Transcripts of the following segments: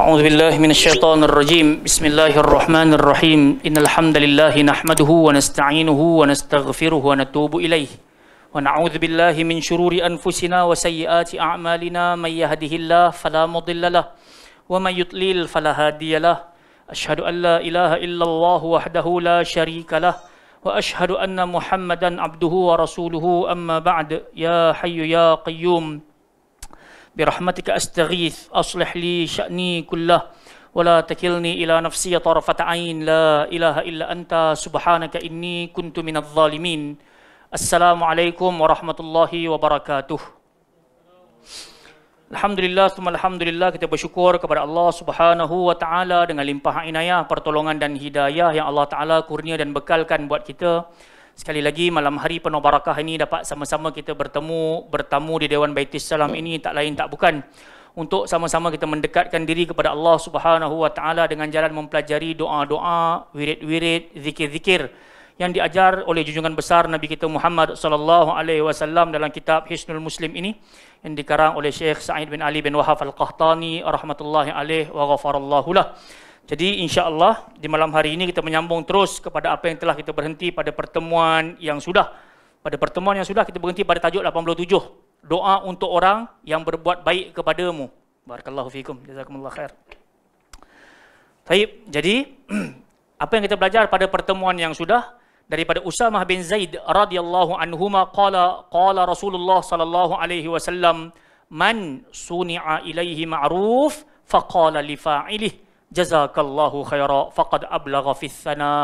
أعوذ بالله من الشيطان الرجيم بسم الله الرحمن الرحيم إن الحمد لله نحمده ونستعينه ونستغفره ونتوب إليه ونعوذ بالله من شرور أنفسنا وسيئات أعمالنا من يهده الله فلا مضل له ومن يضلل فلا هادي له أشهد أن لا إله إلا الله وحده لا شريك له وأشهد أن محمدا عبده ورسوله أما بعد يا حي يا قيوم برحمتك استغيث اصلح لي شاني كله takilni ila الى tarafat طرفه la ilaha illa Anta, Subhanaka, Inni kuntu كنت من الظالمين السلام عليكم ورحمه الله وبركاته Alhamdulillah, semua Alhamdulillah kita bersyukur kepada Allah subhanahu wa ta'ala dengan limpahan inayah, pertolongan dan hidayah yang Allah ta'ala kurnia dan bekalkan buat kita. Sekali lagi malam hari penuh barakah ini dapat sama-sama kita bertemu bertamu di Dewan Baitis Salam ini tak lain tak bukan untuk sama-sama kita mendekatkan diri kepada Allah Subhanahu wa taala dengan jalan mempelajari doa-doa, wirid-wirid, zikir-zikir yang diajar oleh junjungan besar Nabi kita Muhammad sallallahu alaihi wasallam dalam kitab Hisnul Muslim ini yang dikarang oleh Syekh Sa'id bin Ali bin Wahaf Al-Qahtani rahmatullahi alaihi wa ghafarallahu lahu. Jadi insya Allah di malam hari ini kita menyambung terus kepada apa yang telah kita berhenti pada pertemuan yang sudah. Pada pertemuan yang sudah kita berhenti pada tajuk 87. Doa untuk orang yang berbuat baik kepadamu. Barakallahu fikum. Jazakumullah khair. Taib, jadi apa yang kita belajar pada pertemuan yang sudah daripada Usama bin Zaid radhiyallahu anhu qala qala Rasulullah sallallahu alaihi wasallam man suni'a ilaihi ma'ruf faqala li fa'ilihi jazakallahu khaira faqad ablagha fi thana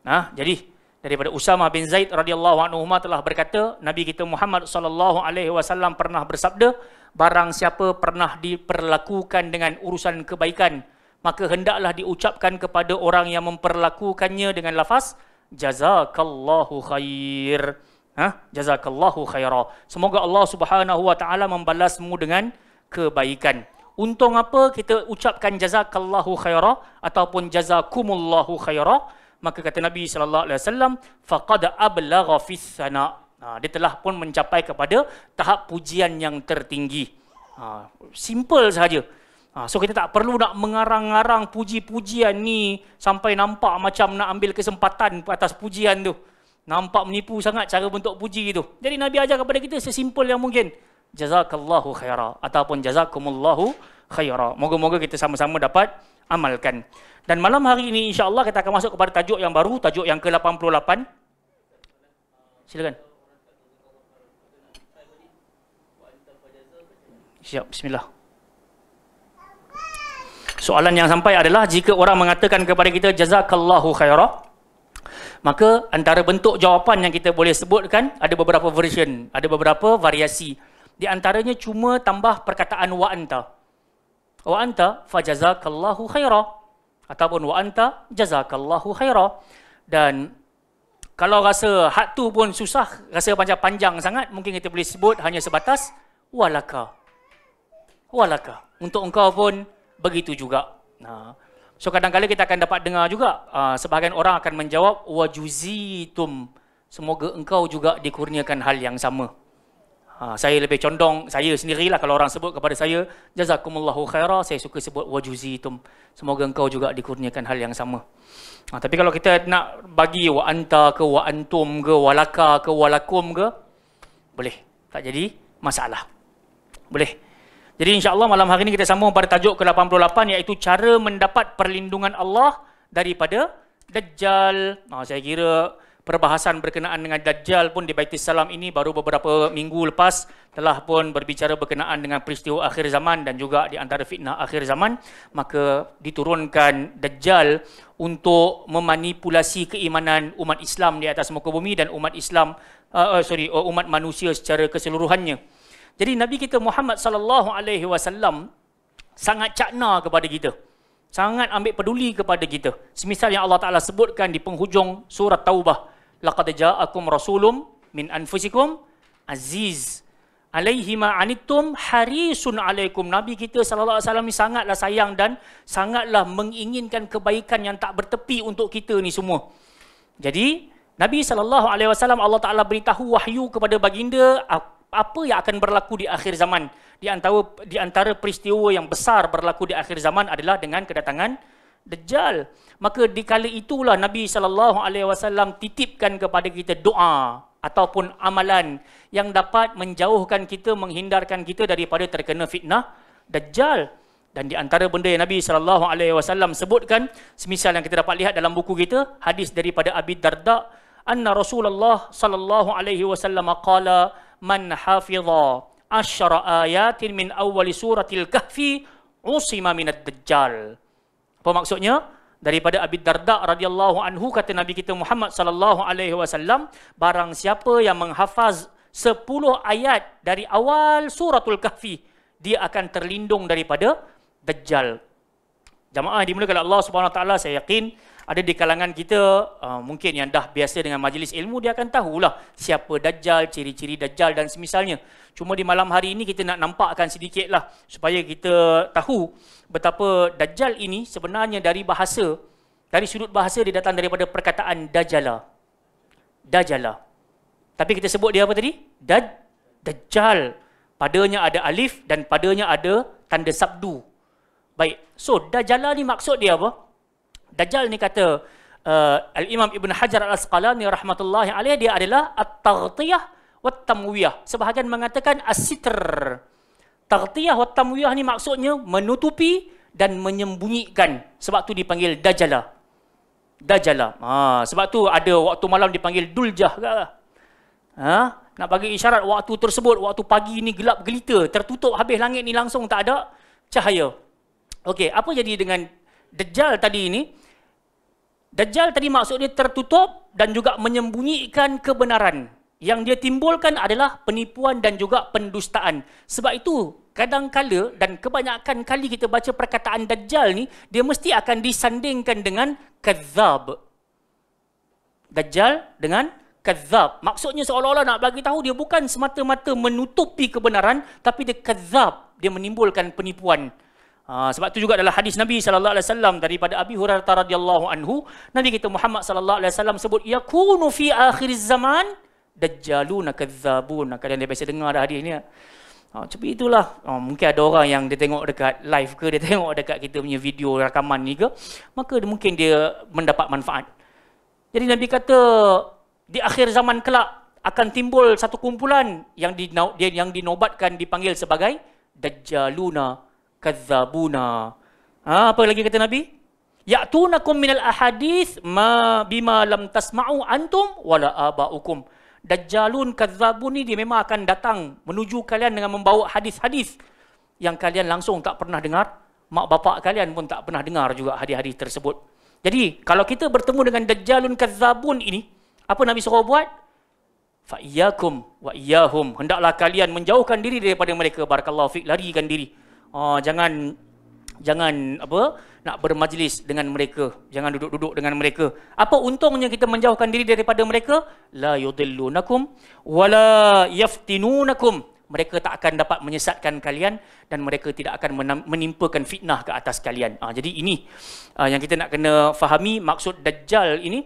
nah ha, jadi daripada Usama bin Zaid radhiyallahu anhu telah berkata Nabi kita Muhammad sallallahu alaihi wasallam pernah bersabda barang siapa pernah diperlakukan dengan urusan kebaikan maka hendaklah diucapkan kepada orang yang memperlakukannya dengan lafaz jazakallahu khair Hah? jazakallahu khaira semoga Allah Subhanahu wa taala membalasmu dengan kebaikan Untung apa kita ucapkan jazakallahu khairah ataupun jazakumullahu khairah. Maka kata Nabi sallallahu alaihi wasallam faqad ablagha fi sana. Ha, dia telah pun mencapai kepada tahap pujian yang tertinggi. Ha, simple sahaja. Ha, so kita tak perlu nak mengarang-arang puji-pujian ni sampai nampak macam nak ambil kesempatan atas pujian tu. Nampak menipu sangat cara bentuk puji tu. Jadi Nabi ajar kepada kita sesimpel yang mungkin jazakallahu khaira ataupun jazakumullahu khaira. Moga-moga kita sama-sama dapat amalkan. Dan malam hari ini insya-Allah kita akan masuk kepada tajuk yang baru, tajuk yang ke-88. Silakan. Siap, bismillah. Soalan yang sampai adalah jika orang mengatakan kepada kita jazakallahu khaira maka antara bentuk jawapan yang kita boleh sebutkan ada beberapa version, ada beberapa variasi di antaranya cuma tambah perkataan wa anta. Wa anta fa jazakallahu khaira ataupun wa anta jazakallahu khaira. Dan kalau rasa hak tu pun susah, rasa panjang panjang sangat, mungkin kita boleh sebut hanya sebatas walaka. Walaka. Untuk engkau pun begitu juga. Nah. So kadang-kadang kita akan dapat dengar juga uh, sebahagian orang akan menjawab wajuzitum. Semoga engkau juga dikurniakan hal yang sama. Ha, saya lebih condong saya sendirilah kalau orang sebut kepada saya jazakumullahu khaira saya suka sebut wajuzi tum semoga engkau juga dikurniakan hal yang sama. Ha, tapi kalau kita nak bagi wa anta ke wa antum ke walaka ke walakum ke boleh tak jadi masalah. Boleh. Jadi insya-Allah malam hari ini kita sambung pada tajuk ke-88 iaitu cara mendapat perlindungan Allah daripada dajjal. Ha, saya kira perbahasan berkenaan dengan Dajjal pun di Baitis Salam ini baru beberapa minggu lepas telah pun berbicara berkenaan dengan peristiwa akhir zaman dan juga di antara fitnah akhir zaman maka diturunkan Dajjal untuk memanipulasi keimanan umat Islam di atas muka bumi dan umat Islam uh, uh sorry uh, umat manusia secara keseluruhannya. Jadi Nabi kita Muhammad sallallahu alaihi wasallam sangat cakna kepada kita sangat ambil peduli kepada kita. Semisal yang Allah Taala sebutkan di penghujung surat Taubah, laqad ja'akum rasulum min anfusikum aziz alaihi ma anittum harisun alaikum nabi kita sallallahu alaihi wasallam sangatlah sayang dan sangatlah menginginkan kebaikan yang tak bertepi untuk kita ni semua jadi nabi sallallahu alaihi wasallam Allah taala beritahu wahyu kepada baginda apa yang akan berlaku di akhir zaman di antara di antara peristiwa yang besar berlaku di akhir zaman adalah dengan kedatangan Dajjal. Maka di dikala itulah Nabi SAW titipkan kepada kita doa ataupun amalan yang dapat menjauhkan kita, menghindarkan kita daripada terkena fitnah Dajjal. Dan di antara benda yang Nabi SAW sebutkan, semisal yang kita dapat lihat dalam buku kita, hadis daripada Abi Darda, Anna Rasulullah sallallahu alaihi wasallam qala man hafiza asyara ayatin min awali suratil kahfi usima minad dajjal. Apa maksudnya? Daripada Abi Darda radhiyallahu anhu kata Nabi kita Muhammad sallallahu alaihi wasallam barang siapa yang menghafaz 10 ayat dari awal suratul kahfi dia akan terlindung daripada dajjal. Jamaah dimulakan Allah Subhanahu wa taala saya yakin ada di kalangan kita uh, mungkin yang dah biasa dengan majlis ilmu dia akan tahulah siapa dajjal, ciri-ciri dajjal dan semisalnya. Cuma di malam hari ini kita nak nampakkan sedikitlah supaya kita tahu betapa dajjal ini sebenarnya dari bahasa dari sudut bahasa dia datang daripada perkataan dajala. Dajala. Tapi kita sebut dia apa tadi? Daj dajjal. Padanya ada alif dan padanya ada tanda sabdu. Baik. So, dajala ni maksud dia apa? Dajjal ni kata uh, Al-Imam Ibn Hajar Al-Asqalani rahmatullahi alaih dia adalah at-taghtiyah wa tamwiyah. Sebahagian mengatakan as-sitr. Taghtiyah wa tamwiyah ni maksudnya menutupi dan menyembunyikan. Sebab tu dipanggil dajjalah. Dajjalah. Ha, sebab tu ada waktu malam dipanggil duljah ke? Ha? Nak bagi isyarat waktu tersebut, waktu pagi ni gelap gelita, tertutup habis langit ni langsung tak ada cahaya. Okey, apa jadi dengan Dajjal tadi ini Dajjal tadi maksudnya tertutup dan juga menyembunyikan kebenaran yang dia timbulkan adalah penipuan dan juga pendustaan. Sebab itu kadang kadangkala dan kebanyakan kali kita baca perkataan Dajjal ni dia mesti akan disandingkan dengan kezab. Dajjal dengan kezab. Maksudnya seolah-olah nak bagi tahu dia bukan semata-mata menutupi kebenaran tapi dia kezab. Dia menimbulkan penipuan. Ha, sebab tu juga adalah hadis Nabi sallallahu alaihi wasallam daripada Abi Hurairah radhiyallahu anhu, Nabi kita Muhammad sallallahu alaihi wasallam sebut yakunu fi akhir zaman dajjaluna kadzabun. Kalian dah biasa dengar dah hadis ni. Ha, tapi itulah ha, mungkin ada orang yang dia tengok dekat live ke dia tengok dekat kita punya video rakaman ni ke maka mungkin dia mendapat manfaat. Jadi Nabi kata di akhir zaman kelak akan timbul satu kumpulan yang di yang dinobatkan dipanggil sebagai dajjaluna kazzabuna. Ha, apa lagi kata Nabi? Ya'tunakum minal ahadith ma bima lam tasma'u antum wala aba'ukum. Dajjalun kazzabun ni dia memang akan datang menuju kalian dengan membawa hadis-hadis yang kalian langsung tak pernah dengar. Mak bapak kalian pun tak pernah dengar juga hadis-hadis tersebut. Jadi, kalau kita bertemu dengan Dajjalun kazzabun ini, apa Nabi suruh buat? iyyakum, wa iyyahum. Hendaklah kalian menjauhkan diri daripada mereka. Barakallahu fiqh, larikan diri. Oh jangan jangan apa nak bermajlis dengan mereka. Jangan duduk-duduk dengan mereka. Apa untungnya kita menjauhkan diri daripada mereka? La yudillunakum wala yaftinunakum. Mereka tak akan dapat menyesatkan kalian dan mereka tidak akan menimpakan fitnah ke atas kalian. Uh, jadi ini uh, yang kita nak kena fahami maksud dajjal ini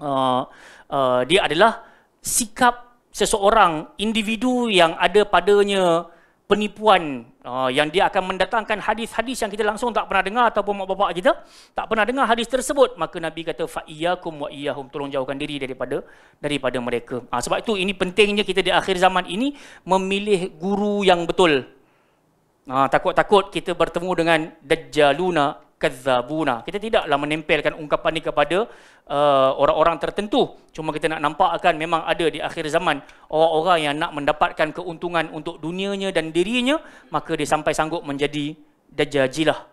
uh, uh, dia adalah sikap seseorang individu yang ada padanya penipuan uh, yang dia akan mendatangkan hadis-hadis yang kita langsung tak pernah dengar ataupun mak bapak kita tak pernah dengar hadis tersebut maka nabi kata fa iyyakum wa iyyahum tolong jauhkan diri daripada daripada mereka uh, sebab itu ini pentingnya kita di akhir zaman ini memilih guru yang betul uh, takut-takut kita bertemu dengan dajjaluna kazzabuna. Kita tidaklah menempelkan ungkapan ini kepada uh, orang-orang uh, tertentu. Cuma kita nak nampak akan memang ada di akhir zaman orang-orang yang nak mendapatkan keuntungan untuk dunianya dan dirinya, maka dia sampai sanggup menjadi dajjalilah.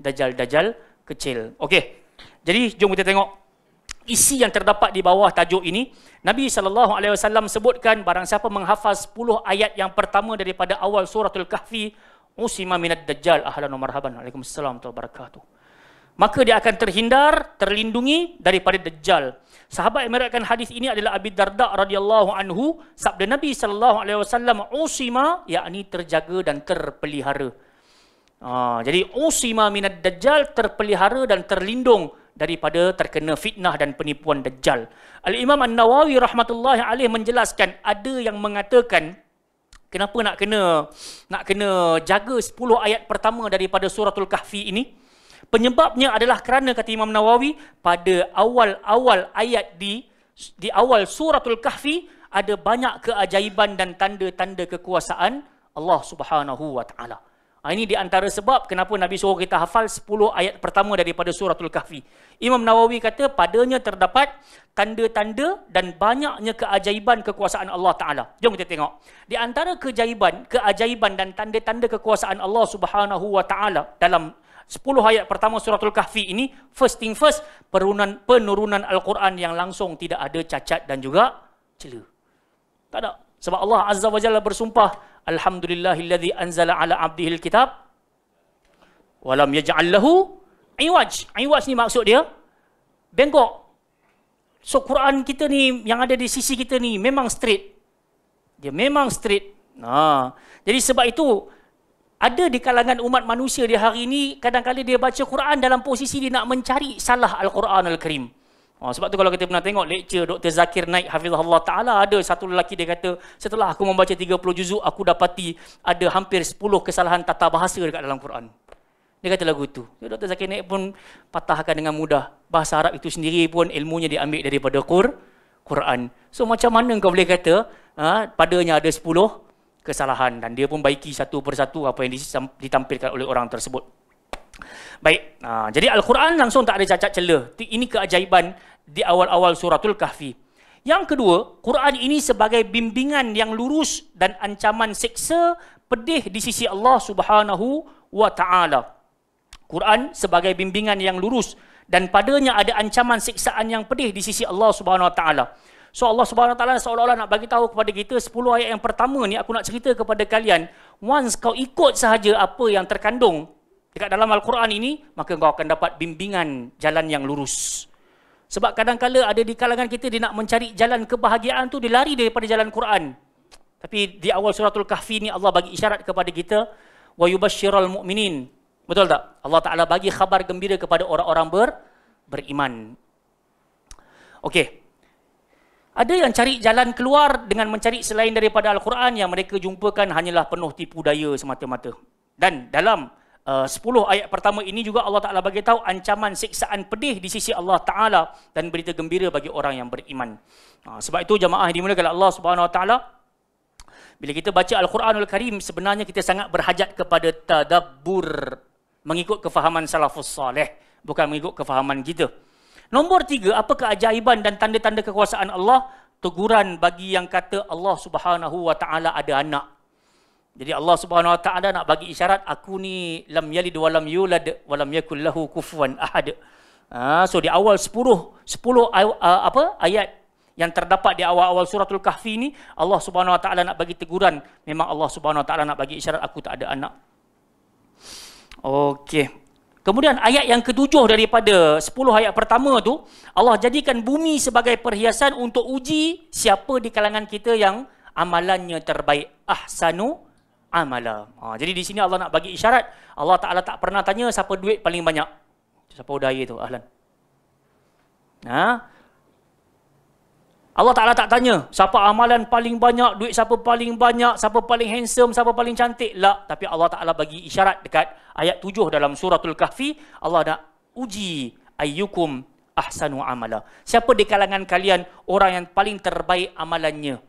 Dajjal-dajjal kecil. Okey. Jadi jom kita tengok isi yang terdapat di bawah tajuk ini. Nabi sallallahu alaihi wasallam sebutkan barang siapa menghafaz 10 ayat yang pertama daripada awal suratul kahfi Usima minat dajjal ahlan wa marhaban. Waalaikumsalam wabarakatuh. Maka dia akan terhindar, terlindungi daripada dajjal. Sahabat yang meriwayatkan hadis ini adalah Abi Darda radhiyallahu anhu, sabda Nabi sallallahu alaihi wasallam usima yakni terjaga dan terpelihara. Ha, jadi usima minat dajjal terpelihara dan terlindung daripada terkena fitnah dan penipuan dajjal. Al-Imam An-Nawawi rahmatullahi alaih menjelaskan ada yang mengatakan kenapa nak kena nak kena jaga 10 ayat pertama daripada suratul kahfi ini penyebabnya adalah kerana kata Imam Nawawi pada awal-awal ayat di di awal suratul kahfi ada banyak keajaiban dan tanda-tanda kekuasaan Allah Subhanahu wa taala Ah, ini di antara sebab kenapa Nabi suruh kita hafal 10 ayat pertama daripada suratul kahfi. Imam Nawawi kata padanya terdapat tanda-tanda dan banyaknya keajaiban kekuasaan Allah Ta'ala. Jom kita tengok. Di antara keajaiban, keajaiban dan tanda-tanda kekuasaan Allah Subhanahu Wa Ta'ala dalam 10 ayat pertama suratul kahfi ini, first thing first, penurunan, penurunan Al-Quran yang langsung tidak ada cacat dan juga celah. Tak ada. Sebab Allah Azza wa Jalla bersumpah, Alhamdulillahilladzi anzala ala abdihil kitab walam yaj'al lahu iwaj. Iwaj ni maksud dia bengkok. So Quran kita ni yang ada di sisi kita ni memang straight. Dia memang straight. Nah. Ha. Jadi sebab itu ada di kalangan umat manusia di hari ini kadang-kadang dia baca Quran dalam posisi dia nak mencari salah Al-Quran Al-Karim. Oh, sebab tu kalau kita pernah tengok lecture Dr. Zakir Naik Hafizahullah Ta'ala ada satu lelaki dia kata setelah aku membaca 30 juzuk aku dapati ada hampir 10 kesalahan tata bahasa dekat dalam Quran. Dia kata lagu tu. Ya, Dr. Zakir Naik pun patahkan dengan mudah. Bahasa Arab itu sendiri pun ilmunya diambil daripada Qur Quran. So macam mana kau boleh kata ha, padanya ada 10 kesalahan dan dia pun baiki satu persatu apa yang ditampilkan oleh orang tersebut. Baik, ha, jadi Al-Quran langsung tak ada cacat celah. Ini keajaiban di awal-awal suratul kahfi. Yang kedua, Quran ini sebagai bimbingan yang lurus dan ancaman seksa pedih di sisi Allah Subhanahu wa taala. Quran sebagai bimbingan yang lurus dan padanya ada ancaman siksaan yang pedih di sisi Allah Subhanahu wa taala. So Allah Subhanahu wa taala seolah-olah nak bagi tahu kepada kita 10 ayat yang pertama ni aku nak cerita kepada kalian, once kau ikut sahaja apa yang terkandung dekat dalam Al-Quran ini, maka kau akan dapat bimbingan jalan yang lurus. Sebab kadang-kala ada di kalangan kita dia nak mencari jalan kebahagiaan tu dia lari daripada jalan Quran. Tapi di awal suratul Kahfi ni Allah bagi isyarat kepada kita wa yubashshiral mu'minin. Betul tak? Allah Taala bagi khabar gembira kepada orang-orang ber beriman. Okey. Ada yang cari jalan keluar dengan mencari selain daripada Al-Quran yang mereka jumpakan hanyalah penuh tipu daya semata-mata. Dan dalam Eh, uh, 10 ayat pertama ini juga Allah Taala bagi tahu ancaman siksaan pedih di sisi Allah Taala dan berita gembira bagi orang yang beriman. Uh, sebab itu jamaah yang dimuliakan Allah Subhanahu Wa Taala bila kita baca Al-Quranul Karim sebenarnya kita sangat berhajat kepada tadabbur mengikut kefahaman salafus soleh bukan mengikut kefahaman kita. Nombor tiga, apa keajaiban dan tanda-tanda kekuasaan Allah? Teguran bagi yang kata Allah Subhanahu Wa Taala ada anak. Jadi Allah Subhanahu Wa Taala nak bagi isyarat aku ni lam yali dua lam yula dua lam yakul lahu kufuwan ahad. Ha, so di awal sepuluh sepuluh uh, apa ayat yang terdapat di awal-awal suratul kahfi ni Allah Subhanahu Wa Taala nak bagi teguran memang Allah Subhanahu Wa Taala nak bagi isyarat aku tak ada anak. Okey. Kemudian ayat yang ketujuh daripada sepuluh ayat pertama tu Allah jadikan bumi sebagai perhiasan untuk uji siapa di kalangan kita yang amalannya terbaik ahsanu amala. Ha, jadi di sini Allah nak bagi isyarat, Allah Ta'ala tak pernah tanya siapa duit paling banyak. Siapa udaya itu, ahlan. Ha? Allah Ta'ala tak tanya, siapa amalan paling banyak, duit siapa paling banyak, siapa paling handsome, siapa paling cantik. lah. tapi Allah Ta'ala bagi isyarat dekat ayat 7 dalam suratul kahfi, Allah nak uji ayyukum ahsanu amala. Siapa di kalangan kalian orang yang paling terbaik amalannya?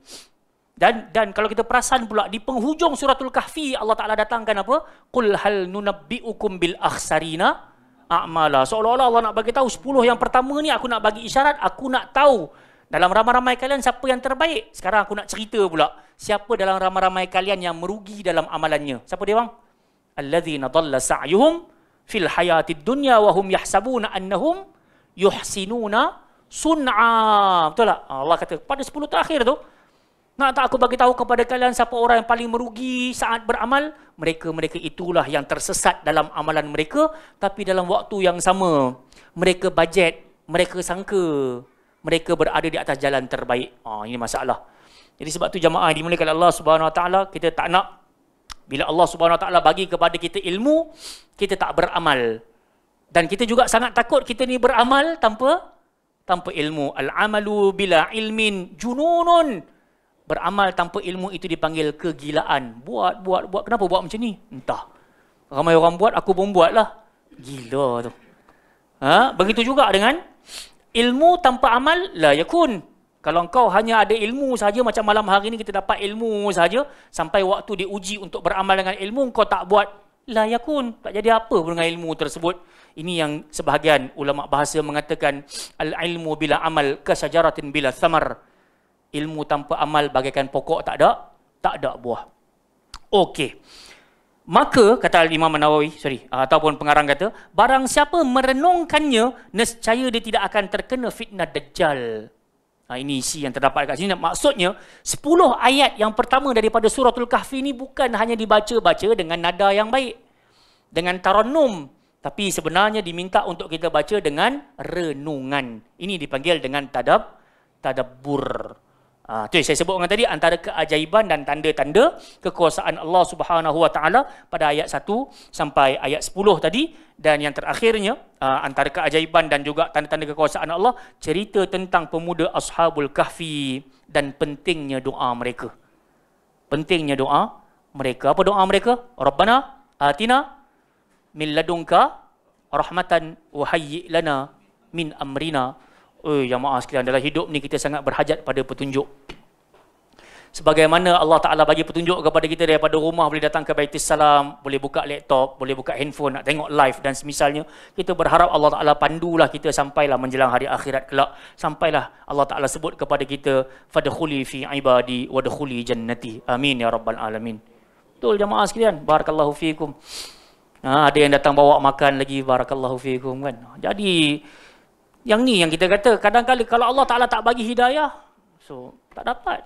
Dan dan kalau kita perasan pula di penghujung suratul kahfi Allah Taala datangkan apa? Qul hal nunabbiukum bil akhsarina a'mala. Seolah-olah Allah nak bagi tahu sepuluh yang pertama ni aku nak bagi isyarat, aku nak tahu dalam ramai-ramai kalian siapa yang terbaik. Sekarang aku nak cerita pula siapa dalam ramai-ramai kalian yang merugi dalam amalannya. Siapa dia bang? Alladzina dhalla sa'yuhum fil hayatid dunya wa hum yahsabuna annahum yuhsinuna sun'a. Betul tak? Allah kata pada sepuluh terakhir tu nak tak aku bagi tahu kepada kalian siapa orang yang paling merugi saat beramal? Mereka-mereka itulah yang tersesat dalam amalan mereka. Tapi dalam waktu yang sama, mereka bajet, mereka sangka, mereka berada di atas jalan terbaik. Ah ha, ini masalah. Jadi sebab tu jamaah yang dimulakan Allah Subhanahu Wa Taala kita tak nak bila Allah Subhanahu Wa Taala bagi kepada kita ilmu, kita tak beramal. Dan kita juga sangat takut kita ni beramal tanpa tanpa ilmu. Al-amalu bila ilmin jununun. Beramal tanpa ilmu itu dipanggil kegilaan. Buat, buat, buat. Kenapa buat macam ni? Entah. Ramai orang buat, aku pun buatlah. Gila tu. Ha? Begitu juga dengan ilmu tanpa amal, la yakun. Kalau kau hanya ada ilmu saja macam malam hari ini kita dapat ilmu saja sampai waktu diuji untuk beramal dengan ilmu kau tak buat la yakun tak jadi apa pun dengan ilmu tersebut ini yang sebahagian ulama bahasa mengatakan al ilmu bila amal kasajaratin bila thamar ilmu tanpa amal bagaikan pokok tak ada tak ada buah. Okey. Maka kata Imam Nawawi, sorry, ah, ataupun pengarang kata, barang siapa merenungkannya, nescaya dia tidak akan terkena fitnah dajjal. Ha, ini isi yang terdapat kat sini. Maksudnya, 10 ayat yang pertama daripada surah al kahfi ini bukan hanya dibaca-baca dengan nada yang baik. Dengan taranum. Tapi sebenarnya diminta untuk kita baca dengan renungan. Ini dipanggil dengan tadab, tadabur. Tadabur. Ah, tu yang saya sebut dengan tadi antara keajaiban dan tanda-tanda kekuasaan Allah Subhanahu Wa Taala pada ayat 1 sampai ayat 10 tadi dan yang terakhirnya ah, antara keajaiban dan juga tanda-tanda kekuasaan Allah cerita tentang pemuda Ashabul Kahfi dan pentingnya doa mereka. Pentingnya doa mereka. Apa doa mereka? Rabbana atina min ladunka rahmatan wa hayyi lana min amrina. Oi, eh, jemaah ya sekalian, dalam hidup ni kita sangat berhajat pada petunjuk. Sebagaimana Allah Taala bagi petunjuk kepada kita daripada rumah boleh datang ke Baitul Salam, boleh buka laptop, boleh buka handphone nak tengok live dan semisalnya, kita berharap Allah Taala pandulah kita sampailah menjelang hari akhirat kelak, sampailah Allah Taala sebut kepada kita fadkhuli fi ibadi wa dkhuli jannati. Amin ya rabbal alamin. Betul jemaah sekalian, barakallahu fiikum. Ha, ada yang datang bawa makan lagi barakallahu fiikum kan. Jadi yang ni yang kita kata, kadang-kadang kalau Allah Ta'ala tak bagi hidayah, so tak dapat.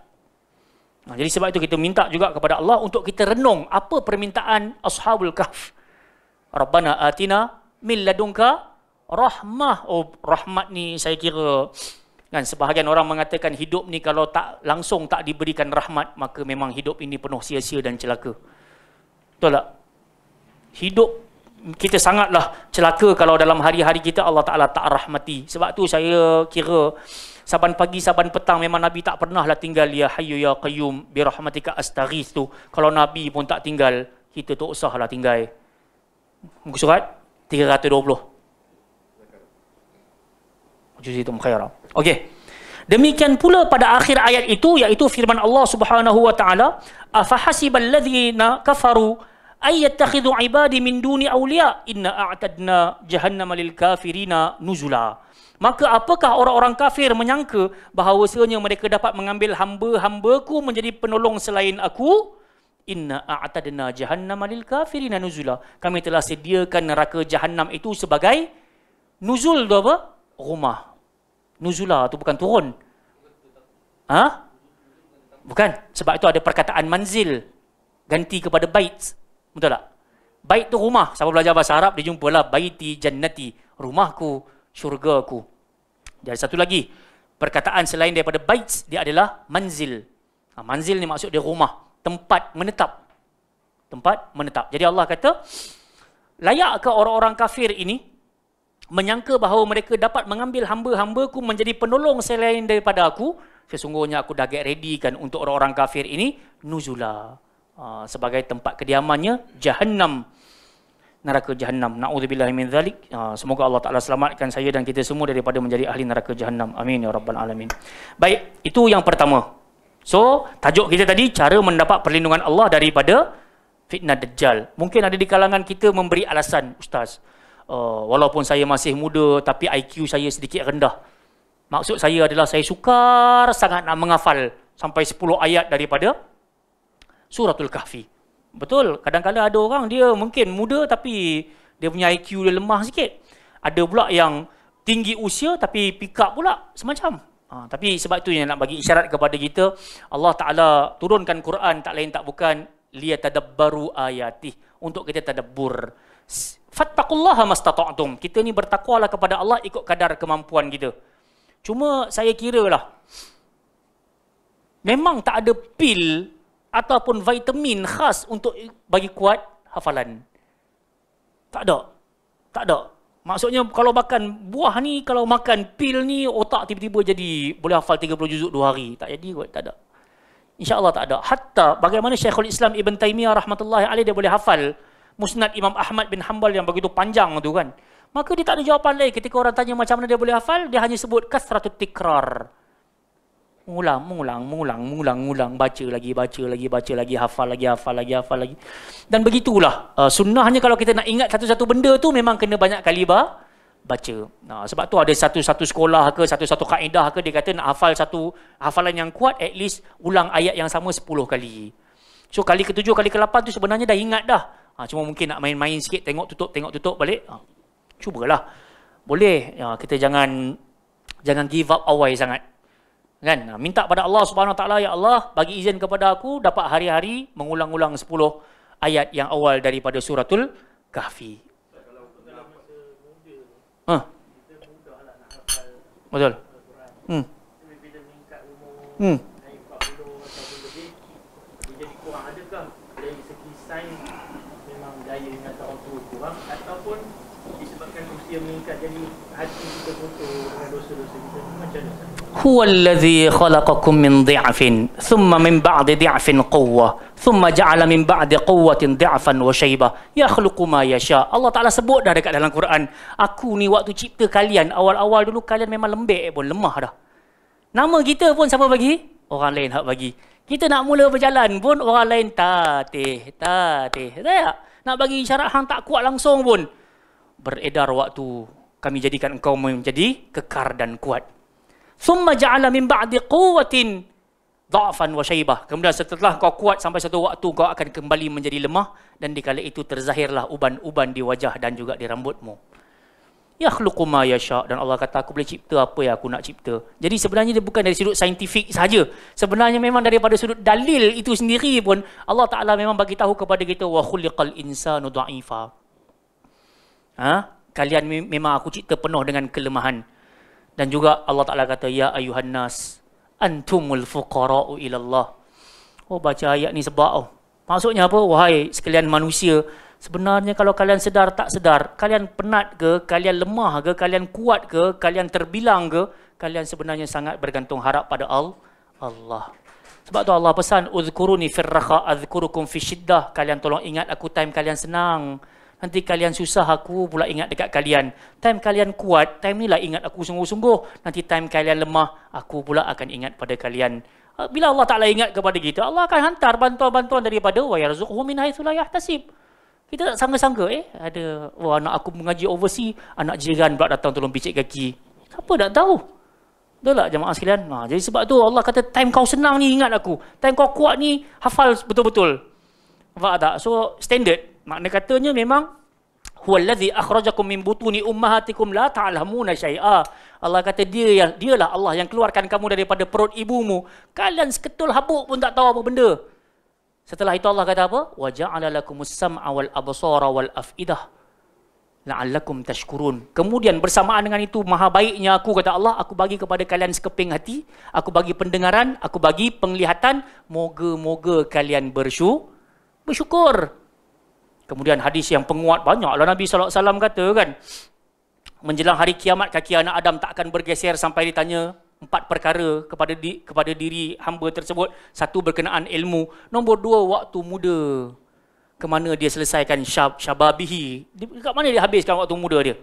Nah, jadi sebab itu kita minta juga kepada Allah untuk kita renung apa permintaan Ashabul Kahf. Rabbana atina min ladunka rahmah. Oh, rahmat ni saya kira kan sebahagian orang mengatakan hidup ni kalau tak langsung tak diberikan rahmat maka memang hidup ini penuh sia-sia dan celaka. Betul tak? Hidup kita sangatlah celaka kalau dalam hari-hari kita Allah Ta'ala tak rahmati. Sebab tu saya kira saban pagi, saban petang memang Nabi tak pernah lah tinggal ya hayu ya qayyum bi rahmatika astaghith tu. Kalau Nabi pun tak tinggal, kita tak usahlah tinggal. Muka surat 320. Juzi itu mukhaira. Okey. Demikian pula pada akhir ayat itu, iaitu firman Allah subhanahu wa ta'ala, afahasibal ladhina kafaru kafaru Ayat ayyattakhidhu ibadi min duni awliya inna a'tadna jahannama lil kafirina nuzula maka apakah orang-orang kafir menyangka bahawasanya mereka dapat mengambil hamba-hambaku menjadi penolong selain aku inna a'tadna jahannama lil kafirina nuzula kami telah sediakan neraka jahannam itu sebagai nuzul tu apa rumah nuzula tu bukan turun ha bukan sebab itu ada perkataan manzil ganti kepada bait Betul tak? Bait tu rumah. Siapa belajar bahasa Arab, dia lah. Baiti jannati. Rumahku, ku. Jadi satu lagi. Perkataan selain daripada bait, dia adalah manzil. Ha, manzil ni maksud dia rumah. Tempat menetap. Tempat menetap. Jadi Allah kata, layakkah orang-orang kafir ini menyangka bahawa mereka dapat mengambil hamba-hambaku menjadi penolong selain daripada aku? Sesungguhnya aku dah get ready kan untuk orang-orang kafir ini. Nuzulah. Ah, sebagai tempat kediamannya jahannam neraka jahannam naudzubillahi min zalik ah, semoga Allah taala selamatkan saya dan kita semua daripada menjadi ahli neraka jahannam amin ya rabbal alamin baik itu yang pertama so tajuk kita tadi cara mendapat perlindungan Allah daripada fitnah dajjal mungkin ada di kalangan kita memberi alasan ustaz ah, walaupun saya masih muda tapi IQ saya sedikit rendah maksud saya adalah saya sukar sangat nak menghafal sampai 10 ayat daripada Suratul Kahfi. Betul, kadang-kadang ada orang dia mungkin muda tapi dia punya IQ dia lemah sikit. Ada pula yang tinggi usia tapi pick up pula semacam. Ha, tapi sebab itu yang nak bagi isyarat kepada kita, Allah Ta'ala turunkan Quran tak lain tak bukan liya tadabbaru ayatih untuk kita tadabbur. Fattakullaha mastata'atum. Kita ni bertakwalah kepada Allah ikut kadar kemampuan kita. Cuma saya kira lah, memang tak ada pil ataupun vitamin khas untuk bagi kuat hafalan. Tak ada. Tak ada. Maksudnya kalau makan buah ni, kalau makan pil ni, otak tiba-tiba jadi boleh hafal 30 juzuk 2 hari. Tak jadi kot, tak ada. InsyaAllah tak ada. Hatta bagaimana Syekhul Islam Ibn Taymiyyah rahmatullahi alaih dia boleh hafal musnad Imam Ahmad bin Hanbal yang begitu panjang tu kan. Maka dia tak ada jawapan lain ketika orang tanya macam mana dia boleh hafal, dia hanya sebut kasratut tikrar. Ulang, mulang, mulang, mulang, mulang, baca lagi, baca lagi, baca lagi, hafal lagi, hafal lagi, hafal lagi. Dan begitulah, uh, sunnahnya kalau kita nak ingat satu-satu benda tu memang kena banyak kali ba baca. Nah, sebab tu ada satu-satu sekolah ke, satu-satu kaedah ke, dia kata nak hafal satu hafalan yang kuat, at least ulang ayat yang sama 10 kali. So, kali ke-7, kali ke-8 tu sebenarnya dah ingat dah. Ha, cuma mungkin nak main-main sikit, tengok tutup, tengok tutup balik. Ha, cubalah. Boleh. Ya, kita jangan jangan give up awal sangat. Kan? Ha, minta pada Allah Subhanahu Wa Taala ya Allah bagi izin kepada aku dapat hari-hari mengulang-ulang 10 ayat yang awal daripada suratul Kahfi. Ha. Betul. Hmm. Hmm. ia meningkat min hati thumma min dengan dosa-dosa thumma macam mana هو الذي خلقكم من ضعف ثم من بعد Allah Ta'ala sebut dah dekat dalam Quran Aku ni waktu cipta kalian Awal-awal dulu kalian memang lembek pun lemah dah Nama kita pun siapa bagi? Orang lain hak bagi Kita nak mula berjalan pun orang lain Tatih, tatih Tak Nak bagi syarat hang tak kuat langsung pun beredar waktu kami jadikan engkau menjadi kekar dan kuat. Summa ja'ala min ba'di quwwatin dha'fan wa shaybah. Kemudian setelah kau kuat sampai satu waktu kau akan kembali menjadi lemah dan di kala itu terzahirlah uban-uban di wajah dan juga di rambutmu. Ya khluqu ma yasha dan Allah kata aku boleh cipta apa yang aku nak cipta. Jadi sebenarnya dia bukan dari sudut saintifik saja. Sebenarnya memang daripada sudut dalil itu sendiri pun Allah Taala memang bagi tahu kepada kita wa khuliqal insanu da'ifa ha? kalian memang aku cipta penuh dengan kelemahan dan juga Allah Taala kata ya ayuhan nas antumul fuqara'u ilallah oh baca ayat ni sebab oh maksudnya apa wahai sekalian manusia sebenarnya kalau kalian sedar tak sedar kalian penat ke kalian lemah ke kalian kuat ke kalian terbilang ke kalian sebenarnya sangat bergantung harap pada Allah sebab tu Allah pesan uzkuruni firraha azkurukum fi syiddah kalian tolong ingat aku time kalian senang Nanti kalian susah aku pula ingat dekat kalian. Time kalian kuat, time ni lah ingat aku sungguh-sungguh. Nanti time kalian lemah, aku pula akan ingat pada kalian. Ah, bila Allah Ta'ala ingat kepada kita, Allah akan hantar bantuan-bantuan daripada wa yarzuqhum min haitsu la yahtasib. Kita tak sangka-sangka eh ada wah anak aku mengaji overseas, anak jiran pula datang tolong picit kaki. Siapa nak tahu? Betul tak jemaah sekalian? Nah, jadi sebab tu Allah kata time kau senang ni ingat aku. Time kau kuat ni hafal betul-betul. Nampak tak? So standard makna katanya memang huwallazi akhrajakum min butuni ummahatikum la ta'lamuna syai'a Allah kata dia yang dialah Allah yang keluarkan kamu daripada perut ibumu kalian seketul habuk pun tak tahu apa benda setelah itu Allah kata apa wa ja'ala lakumus sam'a wal absara wal afidah la'allakum tashkurun. Kemudian bersamaan dengan itu maha baiknya aku kata Allah, aku bagi kepada kalian sekeping hati, aku bagi pendengaran, aku bagi penglihatan, moga-moga kalian bersyukur. Bersyukur. Kemudian hadis yang penguat banyak. banyaklah Nabi SAW kata kan. Menjelang hari kiamat kaki anak Adam tak akan bergeser sampai ditanya empat perkara kepada di, kepada diri hamba tersebut. Satu berkenaan ilmu. Nombor dua waktu muda. Kemana dia selesaikan syab, syababihi. Dekat mana dia habiskan waktu muda dia?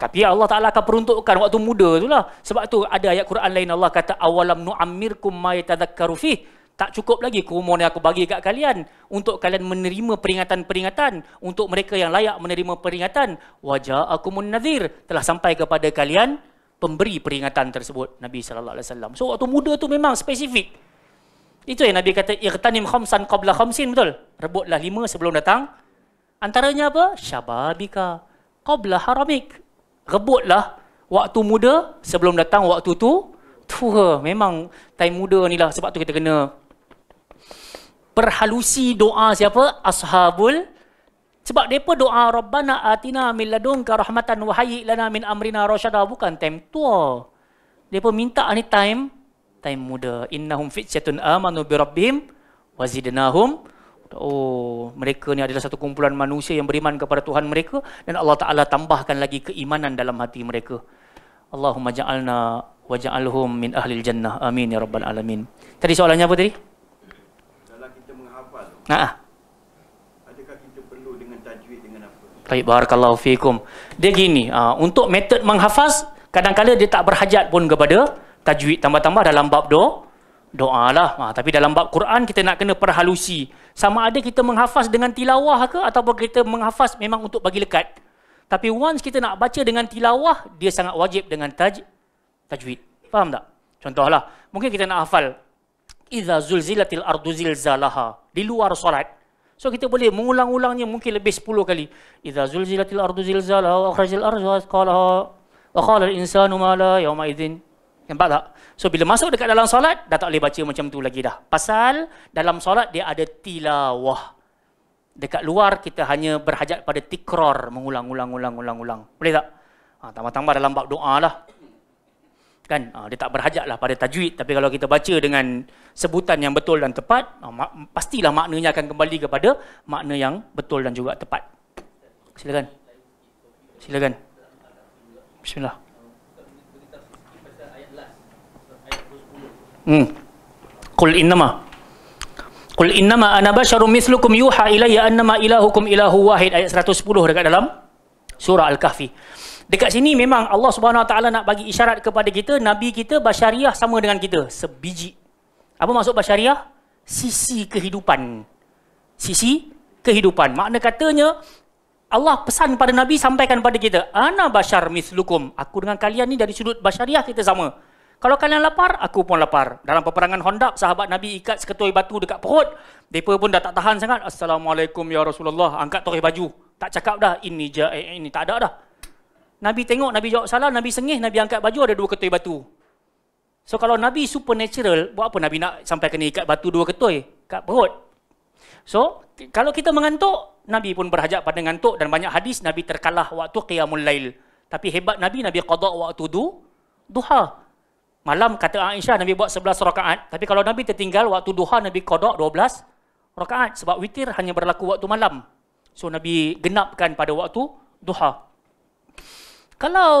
Tapi Allah Ta'ala akan peruntukkan waktu muda itulah. Sebab tu ada ayat Quran lain Allah kata awalam nu'ammirkum ma yatadhakkaru fih tak cukup lagi kurma yang aku bagi kat kalian untuk kalian menerima peringatan-peringatan untuk mereka yang layak menerima peringatan wajah aku munnadhir telah sampai kepada kalian pemberi peringatan tersebut Nabi sallallahu alaihi wasallam so waktu muda tu memang spesifik itu yang Nabi kata irtanim khamsan qabla khamsin betul rebutlah lima sebelum datang antaranya apa syababika qabla haramik rebutlah waktu muda sebelum datang waktu tu tua memang time muda ni lah sebab tu kita kena perhalusi doa siapa? Ashabul sebab depa doa Rabbana atina min ladunka rahmatan wa hayyi lana min amrina rasyada bukan time tua. Depa minta ni time time muda. Innahum fitjatun amanu bi rabbihim wa zidnahum Oh, mereka ni adalah satu kumpulan manusia yang beriman kepada Tuhan mereka dan Allah Ta'ala tambahkan lagi keimanan dalam hati mereka. Allahumma ja'alna wa ja'alhum min ahlil jannah. Amin ya Rabbal Alamin. Tadi soalannya apa Tadi? Nah. Adakah kita perlu dengan tajwid dengan apa? Baik, barakallahu fikum. Dia gini, uh, untuk method menghafaz, kadang-kadang dia tak berhajat pun kepada tajwid tambah-tambah dalam bab doa. Doa lah. Ha, ah, tapi dalam bab Quran kita nak kena perhalusi. Sama ada kita menghafaz dengan tilawah ke ataupun kita menghafaz memang untuk bagi lekat. Tapi once kita nak baca dengan tilawah, dia sangat wajib dengan taj tajwid. Faham tak? Contohlah, mungkin kita nak hafal idza zulzilatil ardu zilzalaha di luar solat so kita boleh mengulang-ulangnya mungkin lebih sepuluh kali idza zulzilatil ardu zilzalaha wa akhrajal ardu asqalaha wa qala al insanu ma la yawma idzin nampak tak so bila masuk dekat dalam solat dah tak boleh baca macam tu lagi dah pasal dalam solat dia ada tilawah dekat luar kita hanya berhajat pada tikrar mengulang-ulang-ulang-ulang-ulang boleh tak ha, tambah-tambah dalam bab doa lah kan ah, dia tak berhajatlah pada tajwid tapi kalau kita baca dengan sebutan yang betul dan tepat ah, pastilah maknanya akan kembali kepada makna yang betul dan juga tepat silakan silakan bismillah hmm qul innama qul innama ana basyarum mislukum yuha ilayya annama ilahukum ilahu wahid ayat 110 dekat dalam surah al-kahfi Dekat sini memang Allah Subhanahu Wa Taala nak bagi isyarat kepada kita nabi kita basyariah sama dengan kita sebiji. Apa maksud basyariah? Sisi kehidupan. Sisi kehidupan. Makna katanya Allah pesan pada nabi sampaikan pada kita, ana bashar mislukum. Aku dengan kalian ni dari sudut basyariah kita sama. Kalau kalian lapar, aku pun lapar. Dalam peperangan Hondak, sahabat Nabi ikat seketul batu dekat perut. Mereka pun dah tak tahan sangat. Assalamualaikum ya Rasulullah. Angkat torih baju. Tak cakap dah. Ini je. ini. Tak ada dah. Nabi tengok, Nabi jawab salam, Nabi sengih, Nabi angkat baju, ada dua ketui batu. So kalau Nabi supernatural, buat apa Nabi nak sampai kena ikat batu dua ketui? Kat perut. So, kalau kita mengantuk, Nabi pun berhajat pada mengantuk dan banyak hadis Nabi terkalah waktu qiyamul lail. Tapi hebat Nabi, Nabi qadak waktu du, duha. Malam kata Aisyah, Nabi buat sebelas rakaat. Tapi kalau Nabi tertinggal, waktu duha Nabi qadak belas rakaat. Sebab witir hanya berlaku waktu malam. So Nabi genapkan pada waktu duha. Kalau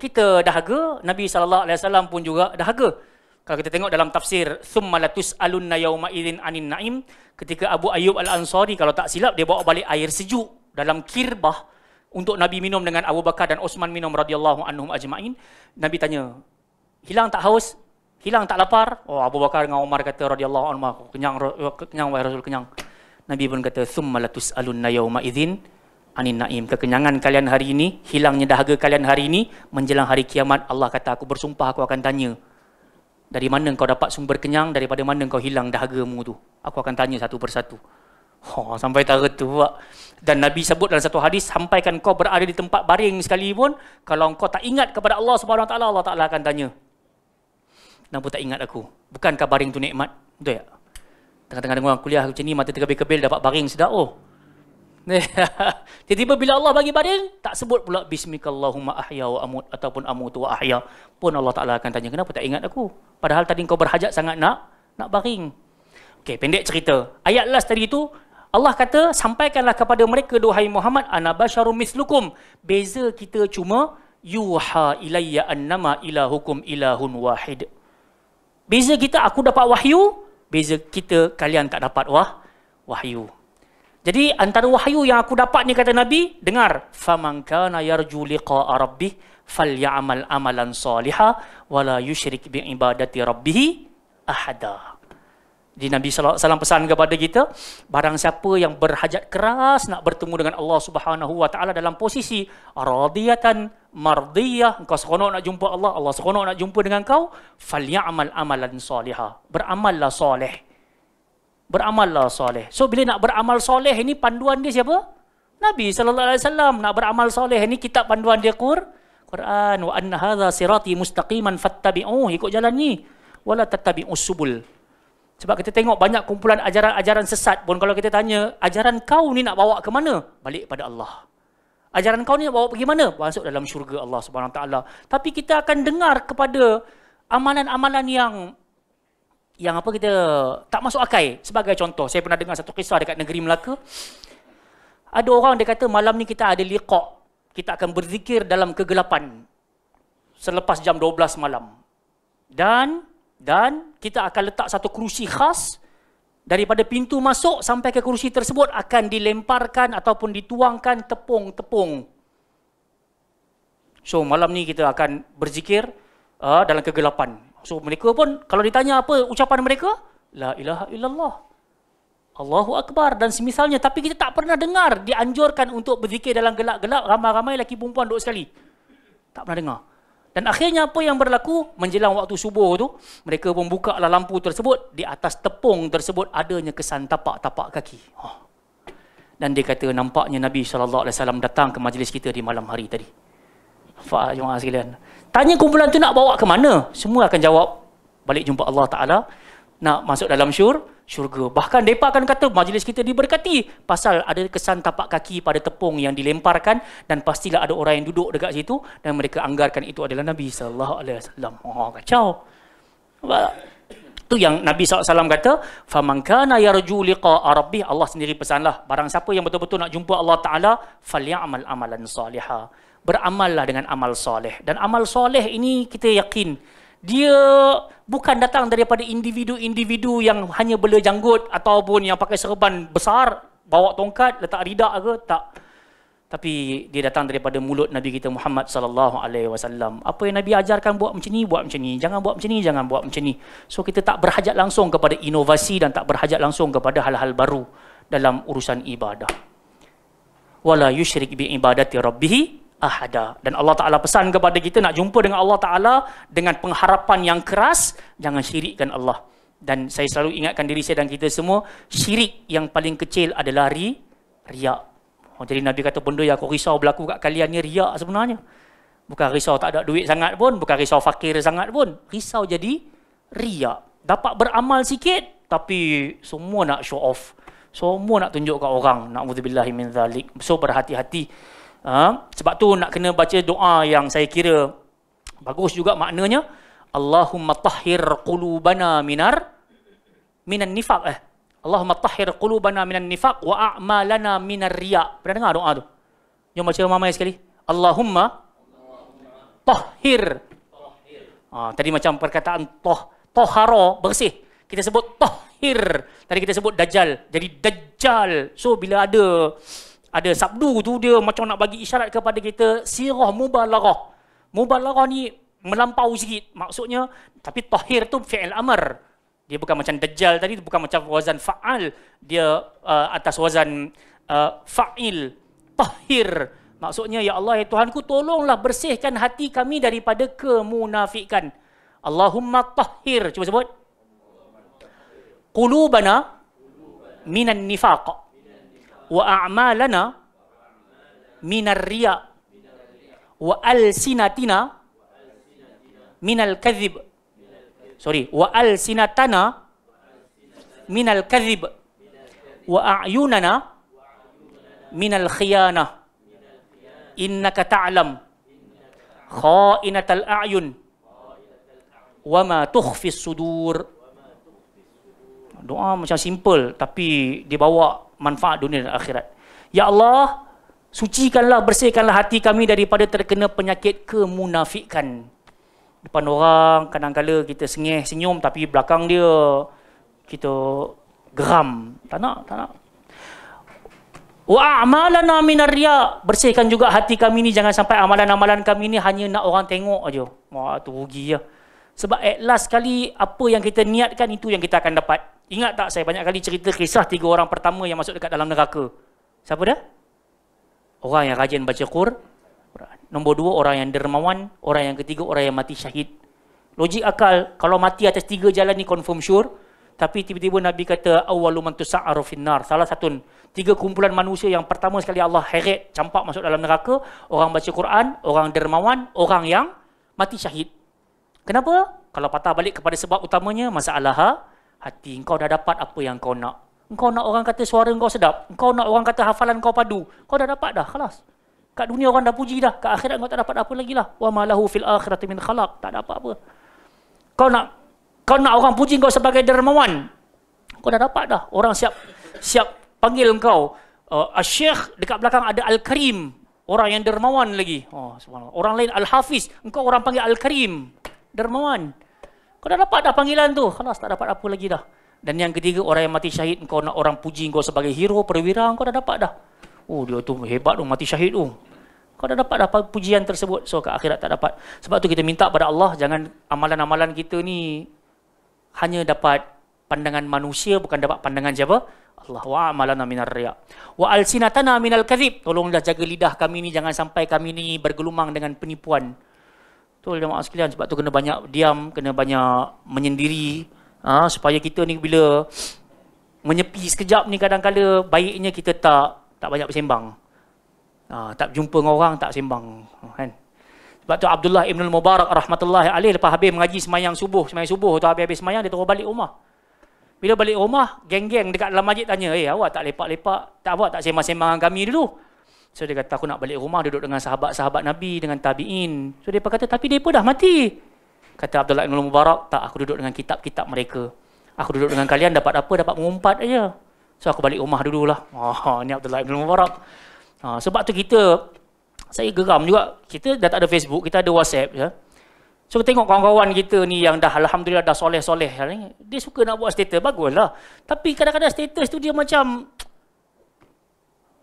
kita dahaga, Nabi sallallahu alaihi wasallam pun juga dahaga. Kalau kita tengok dalam tafsir Summa latus alun yauma idzin anin naim, ketika Abu Ayyub Al-Ansari kalau tak silap dia bawa balik air sejuk dalam kirbah untuk Nabi minum dengan Abu Bakar dan Osman minum radhiyallahu anhum ajma'in. Nabi tanya, hilang tak haus? Hilang tak lapar? Oh, Abu Bakar dengan Umar kata radhiyallahu anhu kenyang kenyang wahai Rasul kenyang. Nabi pun kata summa latus alun yauma idzin anin naim kekenyangan kalian hari ini hilangnya dahaga kalian hari ini menjelang hari kiamat Allah kata aku bersumpah aku akan tanya dari mana kau dapat sumber kenyang daripada mana kau hilang dahagamu tu aku akan tanya satu persatu oh, sampai tak tu pak dan nabi sebut dalam satu hadis sampaikan kau berada di tempat baring sekali pun kalau kau tak ingat kepada Allah Subhanahu taala Allah taala akan tanya kenapa tak ingat aku bukankah baring tu nikmat betul tak tengah-tengah dengar kuliah macam ni mata terkebil-kebil dapat baring sedap oh Tiba-tiba bila Allah bagi baril, tak sebut pula Bismillahumma ahya wa amut ataupun amutu wa ahya. Pun Allah Ta'ala akan tanya, kenapa tak ingat aku? Padahal tadi kau berhajat sangat nak nak baring. Okey, pendek cerita. Ayat last tadi itu, Allah kata, sampaikanlah kepada mereka, Duhai Muhammad, anabasharum mislukum. Beza kita cuma, yuha ilayya annama ilahukum ilahun wahid. Beza kita, aku dapat wahyu, beza kita, kalian tak dapat wah, Wahyu. Jadi antara wahyu yang aku dapat ni kata Nabi, dengar, faman kana yarju liqa'a rabbih faly'amal amalan salihah wa la yusyrik bi ibadati rabbih ahada. Jadi Nabi salam pesan kepada kita, barang siapa yang berhajat keras nak bertemu dengan Allah Subhanahu wa taala dalam posisi radiyatan mardiyah, engkau seronok nak jumpa Allah, Allah seronok nak jumpa dengan kau, faly'amal amalan salihah. Beramallah soleh beramallah soleh. So bila nak beramal soleh ini panduan dia siapa? Nabi sallallahu alaihi wasallam nak beramal soleh ini kitab panduan dia Qur Quran wa anna hadha sirati mustaqiman fattabi'uhu ikut jalan ni wala tattabi'us subul. Sebab kita tengok banyak kumpulan ajaran-ajaran sesat pun kalau kita tanya ajaran kau ni nak bawa ke mana? Balik pada Allah. Ajaran kau ni nak bawa pergi mana? Masuk dalam syurga Allah Subhanahu Wa taala. Tapi kita akan dengar kepada amalan-amalan yang yang apa kita tak masuk akal. Sebagai contoh, saya pernah dengar satu kisah dekat negeri Melaka. Ada orang dia kata malam ni kita ada liqa. Kita akan berzikir dalam kegelapan selepas jam 12 malam. Dan dan kita akan letak satu kerusi khas daripada pintu masuk sampai ke kerusi tersebut akan dilemparkan ataupun dituangkan tepung-tepung. So malam ni kita akan berzikir uh, dalam kegelapan. So mereka pun kalau ditanya apa ucapan mereka? La ilaha illallah. Allahu Akbar dan semisalnya. Tapi kita tak pernah dengar dianjurkan untuk berzikir dalam gelap-gelap ramai-ramai lelaki perempuan duduk sekali. Tak pernah dengar. Dan akhirnya apa yang berlaku menjelang waktu subuh tu mereka pun buka lah lampu tersebut di atas tepung tersebut adanya kesan tapak-tapak kaki. Oh. Dan dia kata nampaknya Nabi SAW datang ke majlis kita di malam hari tadi. Faham jemaah sekalian. Tanya kumpulan tu nak bawa ke mana? Semua akan jawab balik jumpa Allah Taala nak masuk dalam syur syurga. Bahkan depa akan kata majlis kita diberkati pasal ada kesan tapak kaki pada tepung yang dilemparkan dan pastilah ada orang yang duduk dekat situ dan mereka anggarkan itu adalah Nabi sallallahu alaihi wasallam. Oh kacau. Tu yang Nabi Sallallahu Alaihi Wasallam kata, "Faman kana yarju liqa'a Allah sendiri pesanlah, barang siapa yang betul-betul nak jumpa Allah Taala, "faly'amal amalan salihah." beramallah dengan amal soleh. Dan amal soleh ini kita yakin, dia bukan datang daripada individu-individu yang hanya bela janggut ataupun yang pakai serban besar, bawa tongkat, letak ridak ke, tak. Tapi dia datang daripada mulut Nabi kita Muhammad sallallahu alaihi wasallam. Apa yang Nabi ajarkan buat macam ni, buat macam ni. Jangan buat macam ni, jangan buat macam ni. So kita tak berhajat langsung kepada inovasi dan tak berhajat langsung kepada hal-hal baru dalam urusan ibadah. Wala yushrik bi ibadati rabbih ahada. Dan Allah Ta'ala pesan kepada kita nak jumpa dengan Allah Ta'ala dengan pengharapan yang keras, jangan syirikkan Allah. Dan saya selalu ingatkan diri saya dan kita semua, syirik yang paling kecil adalah ri, riak. Oh, jadi Nabi kata, benda yang aku risau berlaku kat kalian ni riak sebenarnya. Bukan risau tak ada duit sangat pun, bukan risau fakir sangat pun. Risau jadi riak. Dapat beramal sikit, tapi semua nak show off. Semua nak tunjuk kat orang. Na'udzubillahimin zalik. So berhati-hati. Ha? sebab tu nak kena baca doa yang saya kira bagus juga maknanya Allahumma tahhir qulubana minar minan nifaq eh Allahumma tahhir qulubana minan nifaq wa a'malana minar riya pernah dengar doa tu jom baca mamai sekali Allahumma tahhir ha, tadi macam perkataan toh tohara bersih kita sebut tahhir tadi kita sebut dajal. jadi dajal. so bila ada ada sabdu tu dia macam nak bagi isyarat kepada kita sirah mubalarah. Mubalarah ni melampau sikit maksudnya tapi tahir tu fi'il amr. Dia bukan macam dajjal tadi bukan macam wazan fa'al dia uh, atas wazan uh, fa'il tahir. Maksudnya ya Allah ya Tuhanku tolonglah bersihkan hati kami daripada kemunafikan. Allahumma tahhir cuba sebut. Qulubana minan nifaq wa a'malana minar riya wa alsinatina minal kadhib sorry wa alsinatana minal kadhib wa a'yunana minal khiyana innaka ta'lam khainatal a'yun wa ma tukhfi sudur doa macam simple tapi dia bawa manfaat dunia dan akhirat. Ya Allah, sucikanlah, bersihkanlah hati kami daripada terkena penyakit kemunafikan. Depan orang, kadang kadang kita sengih, senyum, tapi belakang dia kita geram. Tak nak, tak nak. Wa amalana minar Bersihkan juga hati kami ni jangan sampai amalan-amalan kami ni hanya nak orang tengok aja. Wah, tu rugi lah. Ya. Sebab at last kali apa yang kita niatkan itu yang kita akan dapat. Ingat tak saya banyak kali cerita kisah tiga orang pertama yang masuk dekat dalam neraka. Siapa dah Orang yang rajin baca Quran. Nombor dua, orang yang dermawan. Orang yang ketiga, orang yang mati syahid. Logik akal, kalau mati atas tiga jalan ni confirm sure. Tapi tiba-tiba Nabi kata, awalu mantusa'aru finnar. Salah satu tiga kumpulan manusia yang pertama sekali Allah heret, campak masuk dalam neraka. Orang baca Quran, orang dermawan, orang yang mati syahid. Kenapa? Kalau patah balik kepada sebab utamanya, masalah ha? hati. Kau dah dapat apa yang kau nak. Kau nak orang kata suara kau sedap. Kau nak orang kata hafalan kau padu. Kau dah dapat dah, kelas. Kat dunia orang dah puji dah. Kat akhirat kau tak dapat apa lagi lah. Wa malahu fil akhirati min khalaq. Tak dapat apa. Kau nak kau nak orang puji kau sebagai dermawan. Kau dah dapat dah. Orang siap siap panggil kau uh, asy-syekh dekat belakang ada al-karim. Orang yang dermawan lagi. Oh, subhanallah. Orang lain al-hafiz. kau orang panggil al-karim dermawan. Kau dah dapat dah panggilan tu. Kalau tak dapat apa lagi dah. Dan yang ketiga, orang yang mati syahid, kau nak orang puji kau sebagai hero, perwira, kau dah dapat dah. Oh, dia tu hebat tu, mati syahid tu. Kau dah dapat apa pujian tersebut. So, ke akhirat tak dapat. Sebab tu kita minta pada Allah, jangan amalan-amalan kita ni hanya dapat pandangan manusia, bukan dapat pandangan siapa? Allah wa amalana minar riya wa alsinatana minal kadhib tolonglah jaga lidah kami ni jangan sampai kami ni bergelumang dengan penipuan Betul jemaah sekalian sebab tu kena banyak diam, kena banyak menyendiri ha, supaya kita ni bila menyepi sekejap ni kadang kadang baiknya kita tak tak banyak bersembang. Ha, tak jumpa dengan orang tak sembang kan. Sebab tu Abdullah Ibn Mubarak rahmatullahi alaih lepas habis mengaji semayang subuh, semayang subuh tu habis-habis semayang dia terus balik rumah. Bila balik rumah, geng-geng dekat dalam masjid tanya, eh awak tak lepak-lepak, tak awak tak sembang-sembang kami dulu. So dia kata aku nak balik rumah duduk dengan sahabat-sahabat Nabi dengan tabiin. So dia kata tapi dia pun dah mati. Kata Abdullah bin Mubarak, tak aku duduk dengan kitab-kitab mereka. Aku duduk dengan kalian dapat apa? Dapat mengumpat aja. So aku balik rumah dululah. Wah, oh, ni Abdullah bin Mubarak. Ha, ah, sebab tu kita saya geram juga. Kita dah tak ada Facebook, kita ada WhatsApp ya. So tengok kawan-kawan kita ni yang dah alhamdulillah dah soleh-soleh Dia suka nak buat status baguslah. Tapi kadang-kadang status tu dia macam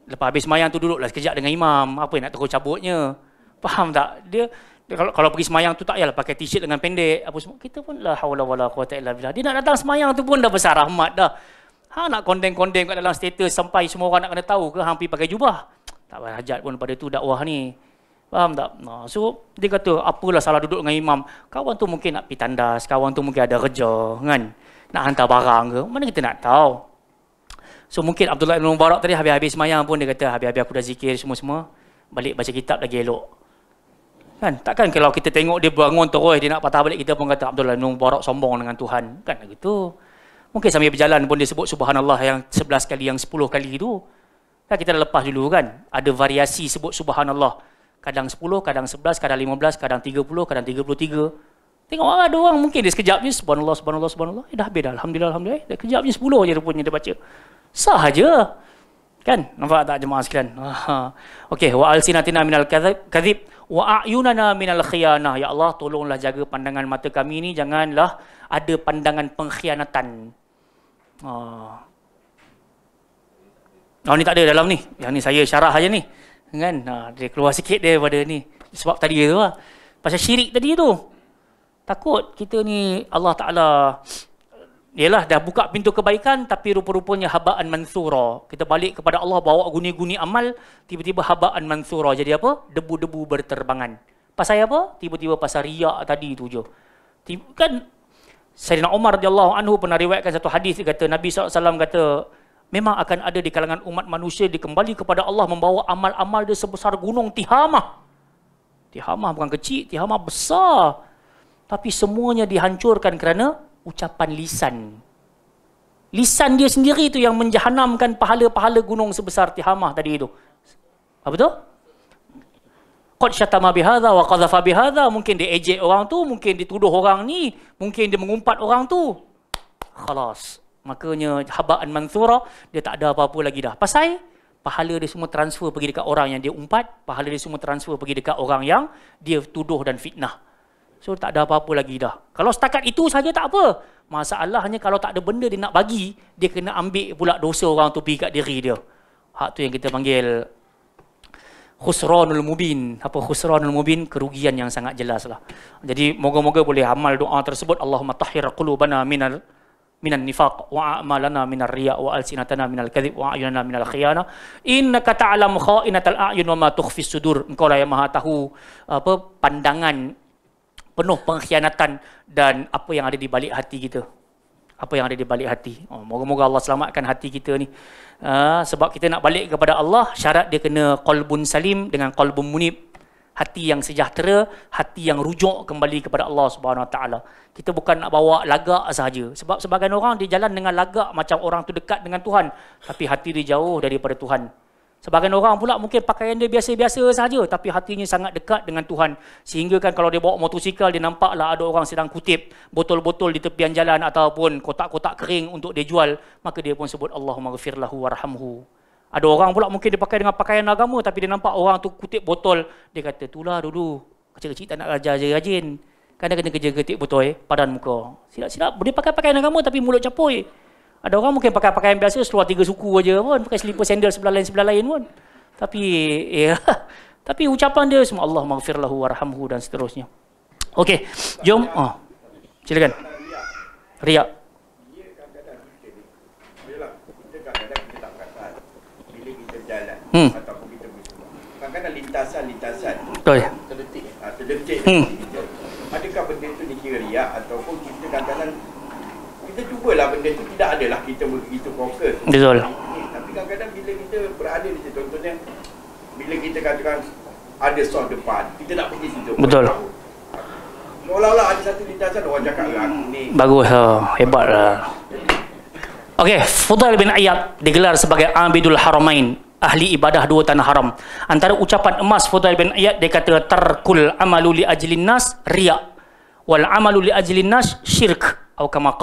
lepas habis semayang tu duduklah sekejap dengan imam, apa nak terus cabutnya. Faham tak? Dia, dia kalau kalau pergi semayang tu tak payahlah pakai t-shirt dengan pendek, apa semua. Kita pun lah haula wala quwata illa billah. Dia nak datang semayang tu pun dah besar rahmat dah. Hang nak konden-konden kat dalam status sampai semua orang nak kena tahu ke hang pergi pakai jubah. Tak payah hajat pun pada tu dakwah ni. Faham tak? Nah, so dia kata apalah salah duduk dengan imam. Kawan tu mungkin nak pergi tandas, kawan tu mungkin ada kerja kan. Nak hantar barang ke. Mana kita nak tahu? So mungkin Abdullah bin Mubarak tadi habis-habis semayang pun dia kata habis-habis aku dah zikir semua-semua balik baca kitab lagi elok. Kan? Takkan kalau kita tengok dia bangun terus dia nak patah balik kita pun kata Abdullah bin Mubarak sombong dengan Tuhan. Kan begitu. Mungkin sambil berjalan pun dia sebut subhanallah yang 11 kali yang 10 kali itu. Kan kita dah lepas dulu kan. Ada variasi sebut subhanallah. Kadang 10, kadang 11, kadang 15, kadang 30, kadang 33. Tengok orang ah, ada orang mungkin dia sekejap ni subhanallah subhanallah subhanallah eh, dah habis dah alhamdulillah alhamdulillah eh, dah kejap ni 10 je rupanya dia baca sah Kan? Nampak tak jemaah sekalian? Okey, wa alsinatina minal kadhib wa ayunana minal khiyanah. Ya Allah, tolonglah jaga pandangan mata kami ni janganlah ada pandangan pengkhianatan. Ha. Oh, ni tak ada dalam ni. Yang ni saya syarah aja ni. Kan? Ha, dia keluar sikit dia daripada ni. Sebab tadi tu lah. Pasal syirik tadi tu. Takut kita ni Allah Ta'ala ialah dah buka pintu kebaikan tapi rupa-rupanya habaan mansura. Kita balik kepada Allah bawa guni-guni amal, tiba-tiba habaan mansura. Jadi apa? Debu-debu berterbangan. Pasal apa? Tiba-tiba pasal riak tadi tu je. Kan Sayyidina Umar radhiyallahu anhu pernah riwayatkan satu hadis dia kata Nabi SAW kata memang akan ada di kalangan umat manusia dikembali kepada Allah membawa amal-amal dia sebesar gunung Tihamah. Tihamah bukan kecil, Tihamah besar. Tapi semuanya dihancurkan kerana ucapan lisan. Lisan dia sendiri tu yang menjahanamkan pahala-pahala gunung sebesar Tihamah tadi itu. Apa tu? Qad syatama bihadha wa qadhafa bihadha. Mungkin dia ejek orang tu, mungkin dia tuduh orang ni, mungkin dia mengumpat orang tu. Khalas. Makanya haba'an mansura, dia tak ada apa-apa lagi dah. Pasal pahala dia semua transfer pergi dekat orang yang dia umpat, pahala dia semua transfer pergi dekat orang yang dia tuduh dan fitnah. So tak ada apa-apa lagi dah. Kalau setakat itu saja tak apa. Masalahnya kalau tak ada benda dia nak bagi, dia kena ambil pula dosa orang tu pergi kat diri dia. Hak tu yang kita panggil khusranul mubin. Apa khusranul mubin? Kerugian yang sangat jelas lah. Jadi moga-moga boleh amal doa tersebut. Allahumma tahhir qulubana minal minan nifaq wa a'malana minar riya wa alsinatana minal kadhib wa a'yunana minal khiyana innaka ta'lamu kha'inatal a'yun wa ma tukhfis sudur engkau lah yang maha tahu apa pandangan penuh pengkhianatan dan apa yang ada di balik hati kita. Apa yang ada di balik hati. Oh, moga-moga Allah selamatkan hati kita ni. Uh, sebab kita nak balik kepada Allah, syarat dia kena qalbun salim dengan qalbun munib. Hati yang sejahtera, hati yang rujuk kembali kepada Allah Subhanahu Wa Taala. Kita bukan nak bawa lagak sahaja. Sebab sebagian orang dia jalan dengan lagak macam orang tu dekat dengan Tuhan. Tapi hati dia jauh daripada Tuhan. Sebagian orang pula mungkin pakaian dia biasa-biasa saja tapi hatinya sangat dekat dengan Tuhan. Sehingga kan kalau dia bawa motosikal dia nampaklah ada orang sedang kutip botol-botol di tepian jalan ataupun kotak-kotak kering untuk dia jual, maka dia pun sebut Allahumma ghafirlahu warhamhu. Ada orang pula mungkin dia pakai dengan pakaian agama tapi dia nampak orang tu kutip botol, dia kata, "Tulah dulu, kecil-kecil tak nak rajin-rajin." Kan dia kena kerja ketik botol eh, padan muka. Silap-silap dia pakai pakaian agama tapi mulut capoi. Eh. Ada orang mungkin pakai pakaian biasa, seluar tiga suku aja pun. Pakai selipar sandal sebelah lain-sebelah lain pun. Tapi, ya. Tapi ucapan dia semua Allah maghfirlahu warhamhu dan seterusnya. Okey, jom. Oh. Silakan. Riak. Hmm. Kadang-kadang lintasan-lintasan Betul ya Terdetik hmm. Terdetik hmm. Adakah benda itu dikira riak Ataupun kita kadang-kadang kita cubalah benda tu tidak adalah kita begitu fokus. Betul. Eh, tapi kadang-kadang bila kita berada di situ contohnya bila kita katakan ada soal depan, kita nak pergi situ. Betul. Seolah-olah ada satu lintasan orang cakap lah ni. Bagus ha, lah. Okey, Fudail bin Ayyad digelar sebagai Abidul Haramain, ahli ibadah dua tanah haram. Antara ucapan emas Fudail bin Ayyad dia kata tarkul amalu li ajlin nas riya wal amalu li ajlin nas syirk atau kama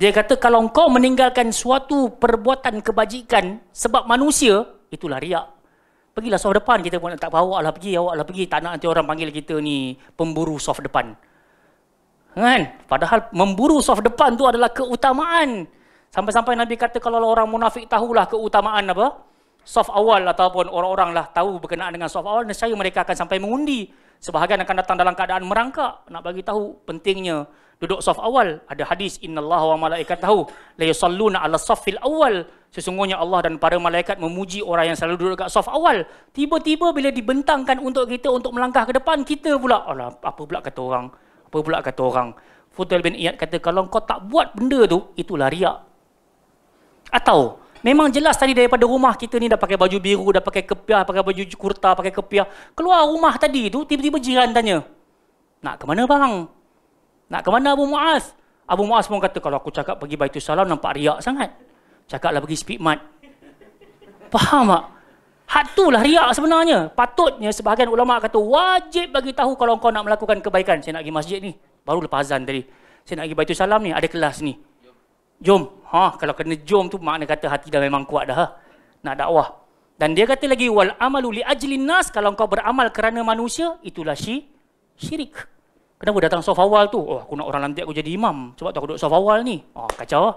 dia kata kalau engkau meninggalkan suatu perbuatan kebajikan sebab manusia, itulah riak. Pergilah soft depan kita pun tak bawa lah pergi, awak lah pergi. Tak nak nanti orang panggil kita ni pemburu soft depan. Kan? Padahal memburu soft depan tu adalah keutamaan. Sampai-sampai Nabi kata kalau orang munafik tahulah keutamaan apa? Soft awal ataupun orang-orang lah tahu berkenaan dengan soft awal, nescaya mereka akan sampai mengundi. Sebahagian akan datang dalam keadaan merangkak nak bagi tahu pentingnya duduk saf awal. Ada hadis innallaha wa malaikatahu la yusalluna ala safil awal. Sesungguhnya Allah dan para malaikat memuji orang yang selalu duduk dekat saf awal. Tiba-tiba bila dibentangkan untuk kita untuk melangkah ke depan, kita pula Alah, apa pula kata orang? Apa pula kata orang? Fudail bin Iyad kata kalau kau tak buat benda tu, itulah riak. Atau Memang jelas tadi daripada rumah kita ni dah pakai baju biru, dah pakai kepiah, pakai baju kurta, pakai kepiah. Keluar rumah tadi tu, tiba-tiba jiran tanya. Nak ke mana bang? Nak ke mana Abu Muaz? Abu Muaz pun kata, kalau aku cakap pergi Baitul Salam nampak riak sangat. Cakaplah pergi Speedmart. Faham tak? Hak tu lah riak sebenarnya. Patutnya sebahagian ulama kata wajib bagi tahu kalau kau nak melakukan kebaikan. Saya nak pergi masjid ni. Baru lepas azan tadi. Saya nak pergi Baitul Salam ni. Ada kelas ni jom. Ha, kalau kena jom tu makna kata hati dah memang kuat dah. Ha. Nak dakwah. Dan dia kata lagi, wal amalu li ajli nas, kalau kau beramal kerana manusia, itulah syi, syirik. Kenapa datang sof awal tu? Oh, aku nak orang nanti aku jadi imam. Sebab tu aku duduk sof awal ni. Oh, kacau. Ah.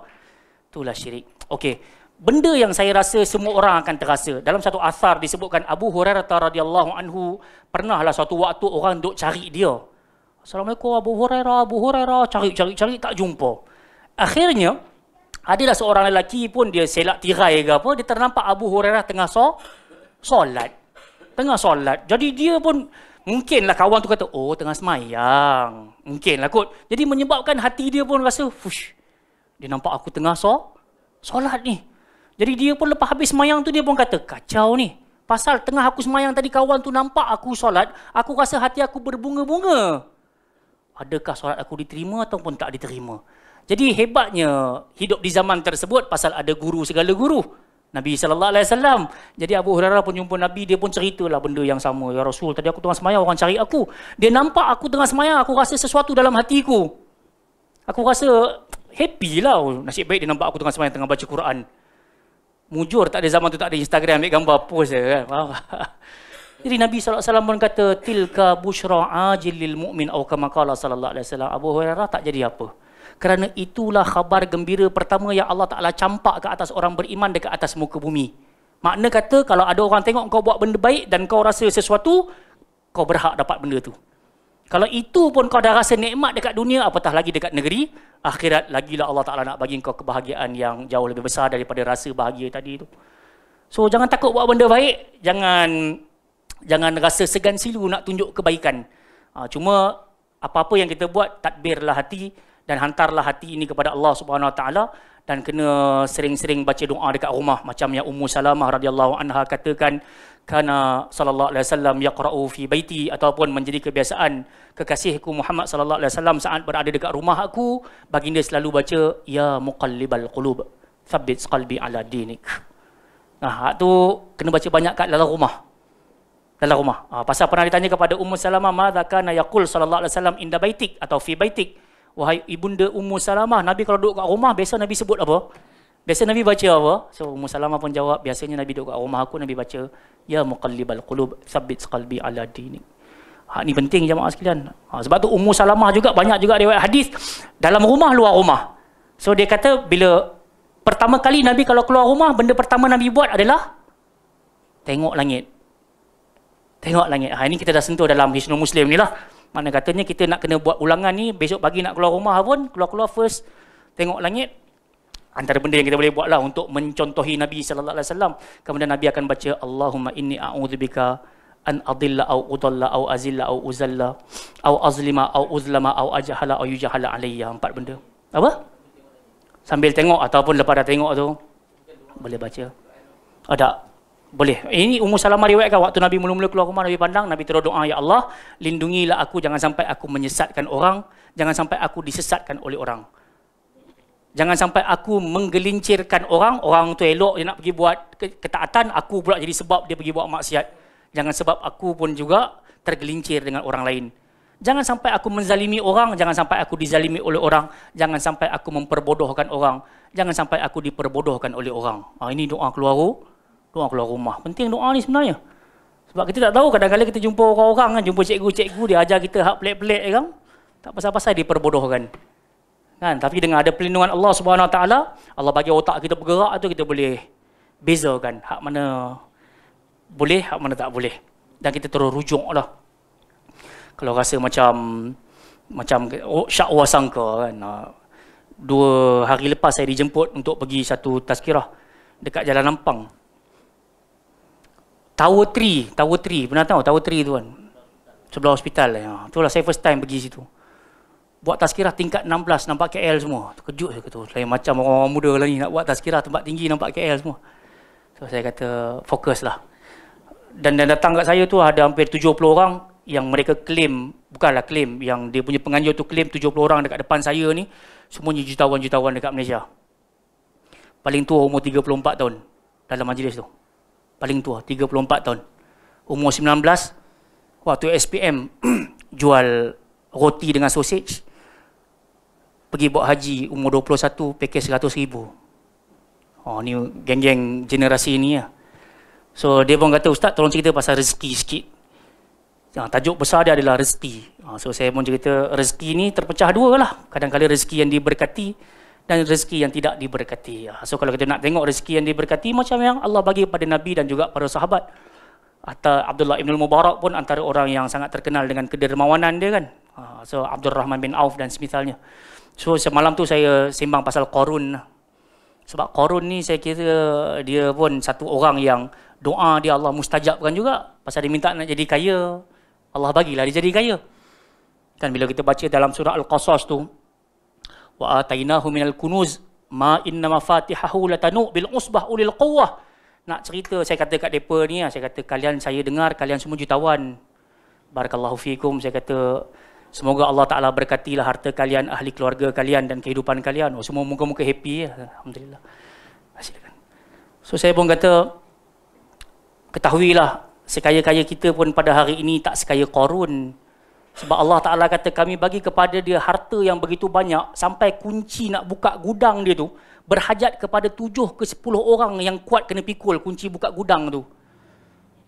Itulah syirik. Okey. Benda yang saya rasa semua orang akan terasa. Dalam satu asar disebutkan Abu Hurairah radhiyallahu anhu, pernahlah suatu waktu orang duk cari dia. Assalamualaikum Abu Hurairah, Abu Hurairah, cari cari cari tak jumpa. Akhirnya adalah seorang lelaki pun dia selak tirai ke apa, dia ternampak Abu Hurairah tengah so, solat. Tengah solat. Jadi dia pun mungkinlah kawan tu kata, oh tengah semayang. Mungkinlah kot. Jadi menyebabkan hati dia pun rasa, fush, dia nampak aku tengah so, solat ni. Jadi dia pun lepas habis semayang tu dia pun kata, kacau ni. Pasal tengah aku semayang tadi kawan tu nampak aku solat, aku rasa hati aku berbunga-bunga. Adakah solat aku diterima ataupun tak diterima? Jadi hebatnya hidup di zaman tersebut pasal ada guru segala guru. Nabi sallallahu alaihi wasallam. Jadi Abu Hurairah pun jumpa Nabi, dia pun ceritalah benda yang sama. Ya Rasul, tadi aku tengah semaya orang cari aku. Dia nampak aku tengah semaya, aku rasa sesuatu dalam hatiku. Aku rasa happy lah. Oh, nasib baik dia nampak aku tengah semaya tengah baca Quran. Mujur tak ada zaman tu tak ada Instagram ambil gambar post je kan. Wow. Jadi Nabi sallallahu alaihi wasallam kata tilka bushra ajilil mu'min atau kama sallallahu alaihi wasallam. Abu Hurairah tak jadi apa kerana itulah khabar gembira pertama yang Allah Ta'ala campak ke atas orang beriman dekat atas muka bumi. Makna kata kalau ada orang tengok kau buat benda baik dan kau rasa sesuatu, kau berhak dapat benda tu. Kalau itu pun kau dah rasa nikmat dekat dunia, apatah lagi dekat negeri, akhirat lagilah Allah Ta'ala nak bagi kau kebahagiaan yang jauh lebih besar daripada rasa bahagia tadi tu. So jangan takut buat benda baik, jangan jangan rasa segan silu nak tunjuk kebaikan. Ha, cuma apa-apa yang kita buat, tadbirlah hati, dan hantarlah hati ini kepada Allah Subhanahu Wa Taala dan kena sering-sering baca doa dekat rumah macam yang Ummu Salamah radhiyallahu anha katakan kana sallallahu alaihi wasallam yaqra'u fi baiti ataupun menjadi kebiasaan kekasihku Muhammad sallallahu alaihi wasallam saat berada dekat rumah aku baginda selalu baca ya muqallibal qulub thabbit qalbi ala dinik nah tu kena baca banyak kat dalam rumah dalam rumah ha, pasal pernah ditanya kepada Ummu Salamah madza kana yaqul sallallahu alaihi wasallam inda baitik atau fi baitik Wahai ibunda Ummu Salamah, Nabi kalau duduk kat rumah, biasa Nabi sebut apa? Biasa Nabi baca apa? So, Ummu Salamah pun jawab, biasanya Nabi duduk kat rumah aku, Nabi baca, Ya muqallib qulub sabit qalbi ala dinik. Ha, ini penting jemaah sekalian. Ha, sebab tu Ummu Salamah juga, banyak juga riwayat hadis, dalam rumah, luar rumah. So, dia kata, bila pertama kali Nabi kalau keluar rumah, benda pertama Nabi buat adalah, tengok langit. Tengok langit. Ha, ini kita dah sentuh dalam hisnul Muslim ni lah mana katanya kita nak kena buat ulangan ni besok pagi nak keluar rumah pun keluar-keluar first tengok langit antara benda yang kita boleh buat lah untuk mencontohi Nabi sallallahu alaihi wasallam kemudian Nabi akan baca Allahumma inni a'udzubika an adilla au udalla au azilla au uzalla au azlima au uzlama au ajhala au yujhala alayya empat benda apa sambil tengok ataupun lepas dah tengok tu boleh baca ada boleh. Ini Ummu Salamah riwayatkan waktu Nabi mula-mula keluar rumah Nabi pandang Nabi terus doa ya Allah, lindungilah aku jangan sampai aku menyesatkan orang, jangan sampai aku disesatkan oleh orang. Jangan sampai aku menggelincirkan orang, orang tu elok dia nak pergi buat ketaatan, aku pula jadi sebab dia pergi buat maksiat. Jangan sebab aku pun juga tergelincir dengan orang lain. Jangan sampai aku menzalimi orang, jangan sampai aku dizalimi oleh orang, jangan sampai aku memperbodohkan orang, jangan sampai aku diperbodohkan oleh orang. Ha, ini doa keluar rumah. Oh doa keluar rumah. Penting doa ni sebenarnya. Sebab kita tak tahu kadang-kadang kita jumpa orang-orang kan, jumpa cikgu-cikgu dia ajar kita hak pelik-pelik ya kan. Tak pasal-pasal dia perbodohkan. Kan? Tapi dengan ada perlindungan Allah Subhanahu taala, Allah bagi otak kita bergerak tu kita boleh bezakan hak mana boleh, hak mana tak boleh. Dan kita terus rujuk lah. Kalau rasa macam macam oh, syak wasangka kan. Ha. Dua hari lepas saya dijemput untuk pergi satu tazkirah dekat Jalan Lampang. Tower 3, Tower 3, pernah tahu Tower 3 tu kan? Sebelah hospital ya. Itulah saya first time pergi situ. Buat tazkirah tingkat 16, nampak KL semua. Terkejut saya kata, selain oh, macam orang-orang muda lah ni nak buat tazkirah tempat tinggi, nampak KL semua. So saya kata, fokus lah. Dan yang datang kat saya tu ada hampir 70 orang yang mereka claim, bukanlah claim, yang dia punya penganjur tu claim 70 orang dekat depan saya ni, semuanya jutawan-jutawan dekat Malaysia. Paling tua umur 34 tahun dalam majlis tu paling tua 34 tahun umur 19 waktu SPM jual roti dengan sausage pergi buat haji umur 21 pakej 100 ribu oh, ni geng-geng generasi ni ya. so dia pun kata ustaz tolong cerita pasal rezeki sikit Ya, tajuk besar dia adalah rezeki. Ah, so, saya pun cerita rezeki ini terpecah dua lah. Kadang-kadang rezeki yang diberkati, dan rezeki yang tidak diberkati. Ah, so kalau kita nak tengok rezeki yang diberkati macam yang Allah bagi kepada Nabi dan juga para sahabat. Atau Abdullah Ibn Mubarak pun antara orang yang sangat terkenal dengan kedermawanan dia kan. Ah, so Abdul Rahman bin Auf dan semisalnya. So semalam tu saya sembang pasal Korun. Sebab Korun ni saya kira dia pun satu orang yang doa dia Allah mustajabkan juga. Pasal dia minta nak jadi kaya, Allah bagilah dia jadi kaya. Kan bila kita baca dalam surah Al-Qasas tu, wa atainahu minal kunuz ma inna mafatihahu latanu bil usbah ulil quwwah nak cerita saya kata kat depa ni ah, saya kata kalian saya dengar kalian semua jutawan barakallahu fikum saya kata semoga Allah taala berkatilah harta kalian ahli keluarga kalian dan kehidupan kalian oh, semua muka-muka happy ya. alhamdulillah silakan so saya pun kata ketahuilah sekaya-kaya kita pun pada hari ini tak sekaya korun sebab Allah Ta'ala kata kami bagi kepada dia harta yang begitu banyak sampai kunci nak buka gudang dia tu berhajat kepada tujuh ke sepuluh orang yang kuat kena pikul kunci buka gudang tu.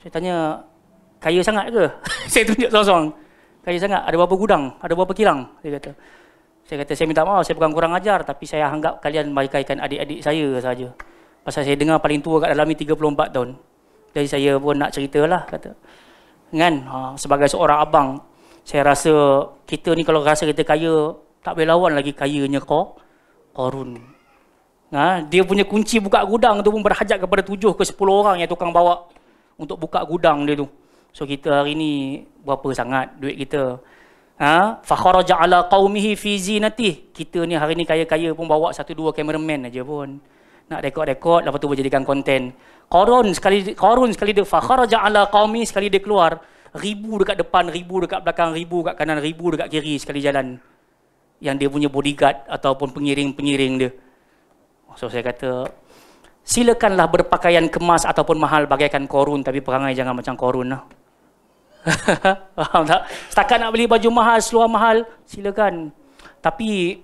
Saya tanya, kaya sangat ke? saya tunjuk seorang-seorang. Kaya sangat, ada berapa gudang? Ada berapa kilang? Dia kata. Saya kata, saya minta maaf, saya bukan kurang ajar tapi saya anggap kalian bagaikan adik-adik saya saja. Pasal saya dengar paling tua kat dalam ni 34 tahun. Jadi saya pun nak ceritalah kata. Kan? Ha, sebagai seorang abang, saya rasa kita ni kalau rasa kita kaya, tak boleh lawan lagi kayanya kau, korun. Ha? Dia punya kunci buka gudang tu pun berhajat kepada tujuh ke sepuluh orang yang tukang bawa untuk buka gudang dia tu. So kita hari ni berapa sangat duit kita. Ha? Fakharaja ala qawmihi fi zinatih. Kita ni hari ni kaya-kaya pun bawa satu dua kameraman aja pun. Nak rekod-rekod, lepas tu berjadikan konten. Korun sekali, korun sekali dia fakharaja ala qawmi sekali dia keluar ribu dekat depan, ribu dekat belakang, ribu dekat kanan, ribu dekat kiri sekali jalan. Yang dia punya bodyguard ataupun pengiring-pengiring dia. So saya kata, silakanlah berpakaian kemas ataupun mahal bagaikan korun tapi perangai jangan macam korun lah. Faham tak? Setakat nak beli baju mahal, seluar mahal, silakan. Tapi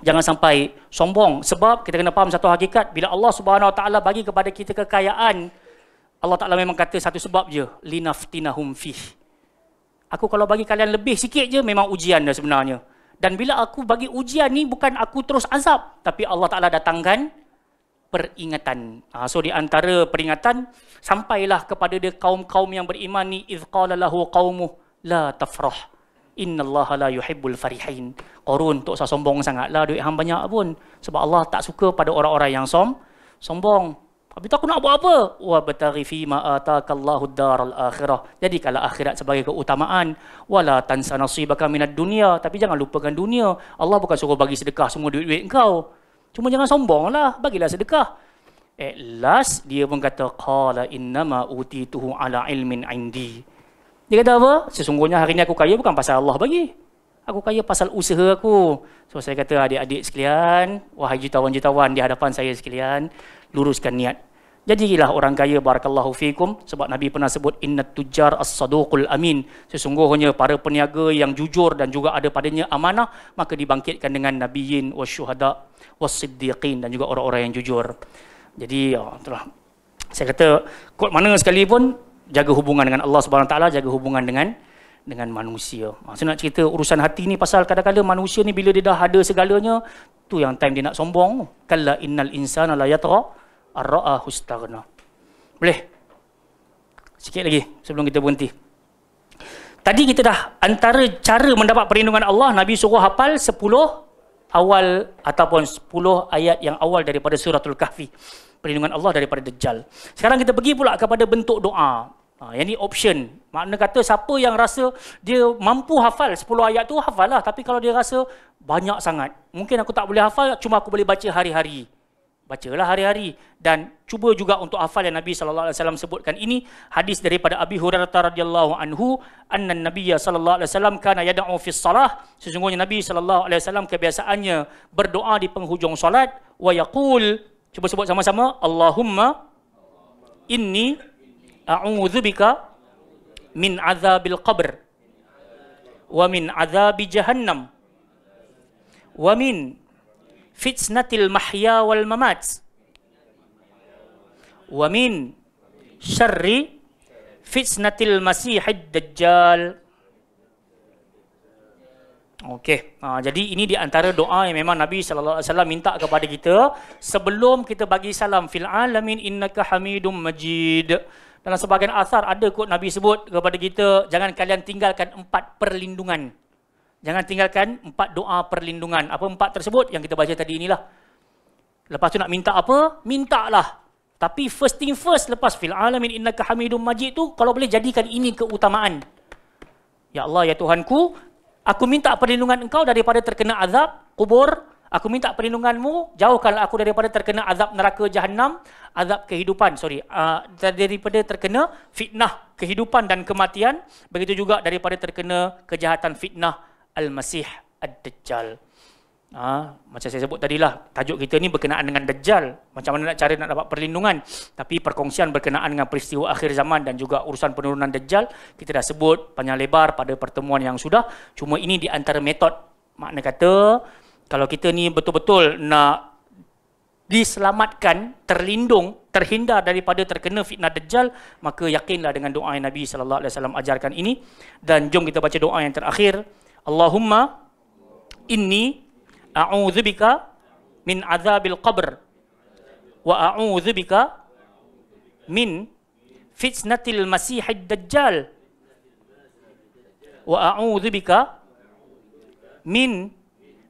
jangan sampai sombong sebab kita kena faham satu hakikat bila Allah Subhanahu Wa Taala bagi kepada kita kekayaan Allah Ta'ala memang kata satu sebab je. Linaftinahum fih. Aku kalau bagi kalian lebih sikit je, memang ujian dah sebenarnya. Dan bila aku bagi ujian ni, bukan aku terus azab. Tapi Allah Ta'ala datangkan peringatan. Ha, so di antara peringatan, sampailah kepada dia kaum-kaum yang beriman ni, إِذْ قَالَ لَهُ قَوْمُهُ لَا تَفْرَحْ إِنَّ اللَّهَ لَا يُحِبُّ الْفَرِحِينَ Korun, tak usah sombong sangatlah. Duit hang banyak pun. Sebab Allah tak suka pada orang-orang yang som sombong. Tapi tu aku nak buat apa? Wa batari fi ma atakallahu daral akhirah. Jadi kalau akhirat sebagai keutamaan, wala tansa nasibaka minad dunia, tapi jangan lupakan dunia. Allah bukan suruh bagi sedekah semua duit-duit engkau. Cuma jangan sombonglah, bagilah sedekah. At last dia pun kata qala innama utituhu ala ilmin indi. Dia kata apa? Sesungguhnya hari ini aku kaya bukan pasal Allah bagi. Aku kaya pasal usaha aku. So saya kata adik-adik sekalian, wahai jutawan-jutawan di hadapan saya sekalian, luruskan niat jadilah orang kaya barakallahu fikum sebab nabi pernah sebut innat tujjar as-saduqul amin sesungguhnya para peniaga yang jujur dan juga ada padanya amanah maka dibangkitkan dengan nabiyyin wasyuhada wasiddiqin dan juga orang-orang yang jujur jadi ya, itulah saya kata kot mana sekalipun jaga hubungan dengan Allah Subhanahu taala jaga hubungan dengan dengan manusia. Ha, saya nak cerita urusan hati ni pasal kadang-kadang manusia ni bila dia dah ada segalanya, tu yang time dia nak sombong. Kalla innal insana la yatra ar-ra'a Boleh? Sikit lagi sebelum kita berhenti. Tadi kita dah antara cara mendapat perlindungan Allah, Nabi suruh hafal 10 awal ataupun 10 ayat yang awal daripada suratul kahfi. Perlindungan Allah daripada Dajjal. Sekarang kita pergi pula kepada bentuk doa. Ha, yang ni option. Makna kata siapa yang rasa dia mampu hafal 10 ayat tu, hafal lah. Tapi kalau dia rasa banyak sangat. Mungkin aku tak boleh hafal, cuma aku boleh baca hari-hari bacalah hari-hari dan cuba juga untuk hafal yang Nabi sallallahu alaihi wasallam sebutkan ini hadis daripada Abi Hurairah radhiyallahu anhu anna nabiyya sallallahu alaihi wasallam kana yad'u fi shalah sesungguhnya Nabi sallallahu alaihi wasallam kebiasaannya berdoa di penghujung solat wa yaqul cuba sebut sama-sama Allahumma inni a'udzubika min azabil qabr wa min azabi jahannam wa min fitnatil mahya wal mamat wa min syarri fitnatil masihid dajjal Okey, ha, jadi ini di antara doa yang memang Nabi sallallahu alaihi wasallam minta kepada kita sebelum kita bagi salam fil alamin innaka hamidum majid. Dalam sebahagian asar ada kot Nabi sebut kepada kita jangan kalian tinggalkan empat perlindungan. Jangan tinggalkan empat doa perlindungan. Apa empat tersebut yang kita baca tadi inilah. Lepas tu nak minta apa? Mintalah. Tapi first thing first lepas fil alamin innaka hamidum majid tu kalau boleh jadikan ini keutamaan. Ya Allah ya Tuhanku, aku minta perlindungan Engkau daripada terkena azab kubur. Aku minta perlindunganmu jauhkanlah aku daripada terkena azab neraka jahannam azab kehidupan. Sorry, uh, daripada terkena fitnah kehidupan dan kematian, begitu juga daripada terkena kejahatan fitnah Al-Masih Ad-Dajjal. Ha, macam saya sebut tadilah, tajuk kita ni berkenaan dengan Dajjal. Macam mana nak cari nak dapat perlindungan. Tapi perkongsian berkenaan dengan peristiwa akhir zaman dan juga urusan penurunan Dajjal, kita dah sebut panjang lebar pada pertemuan yang sudah. Cuma ini di antara metod. Makna kata, kalau kita ni betul-betul nak diselamatkan, terlindung, terhindar daripada terkena fitnah dajjal, maka yakinlah dengan doa yang Nabi sallallahu alaihi wasallam ajarkan ini dan jom kita baca doa yang terakhir اللهم إني أعوذ بك من عذاب القبر وأعوذ بك من فتنة المسيح الدجال وأعوذ بك من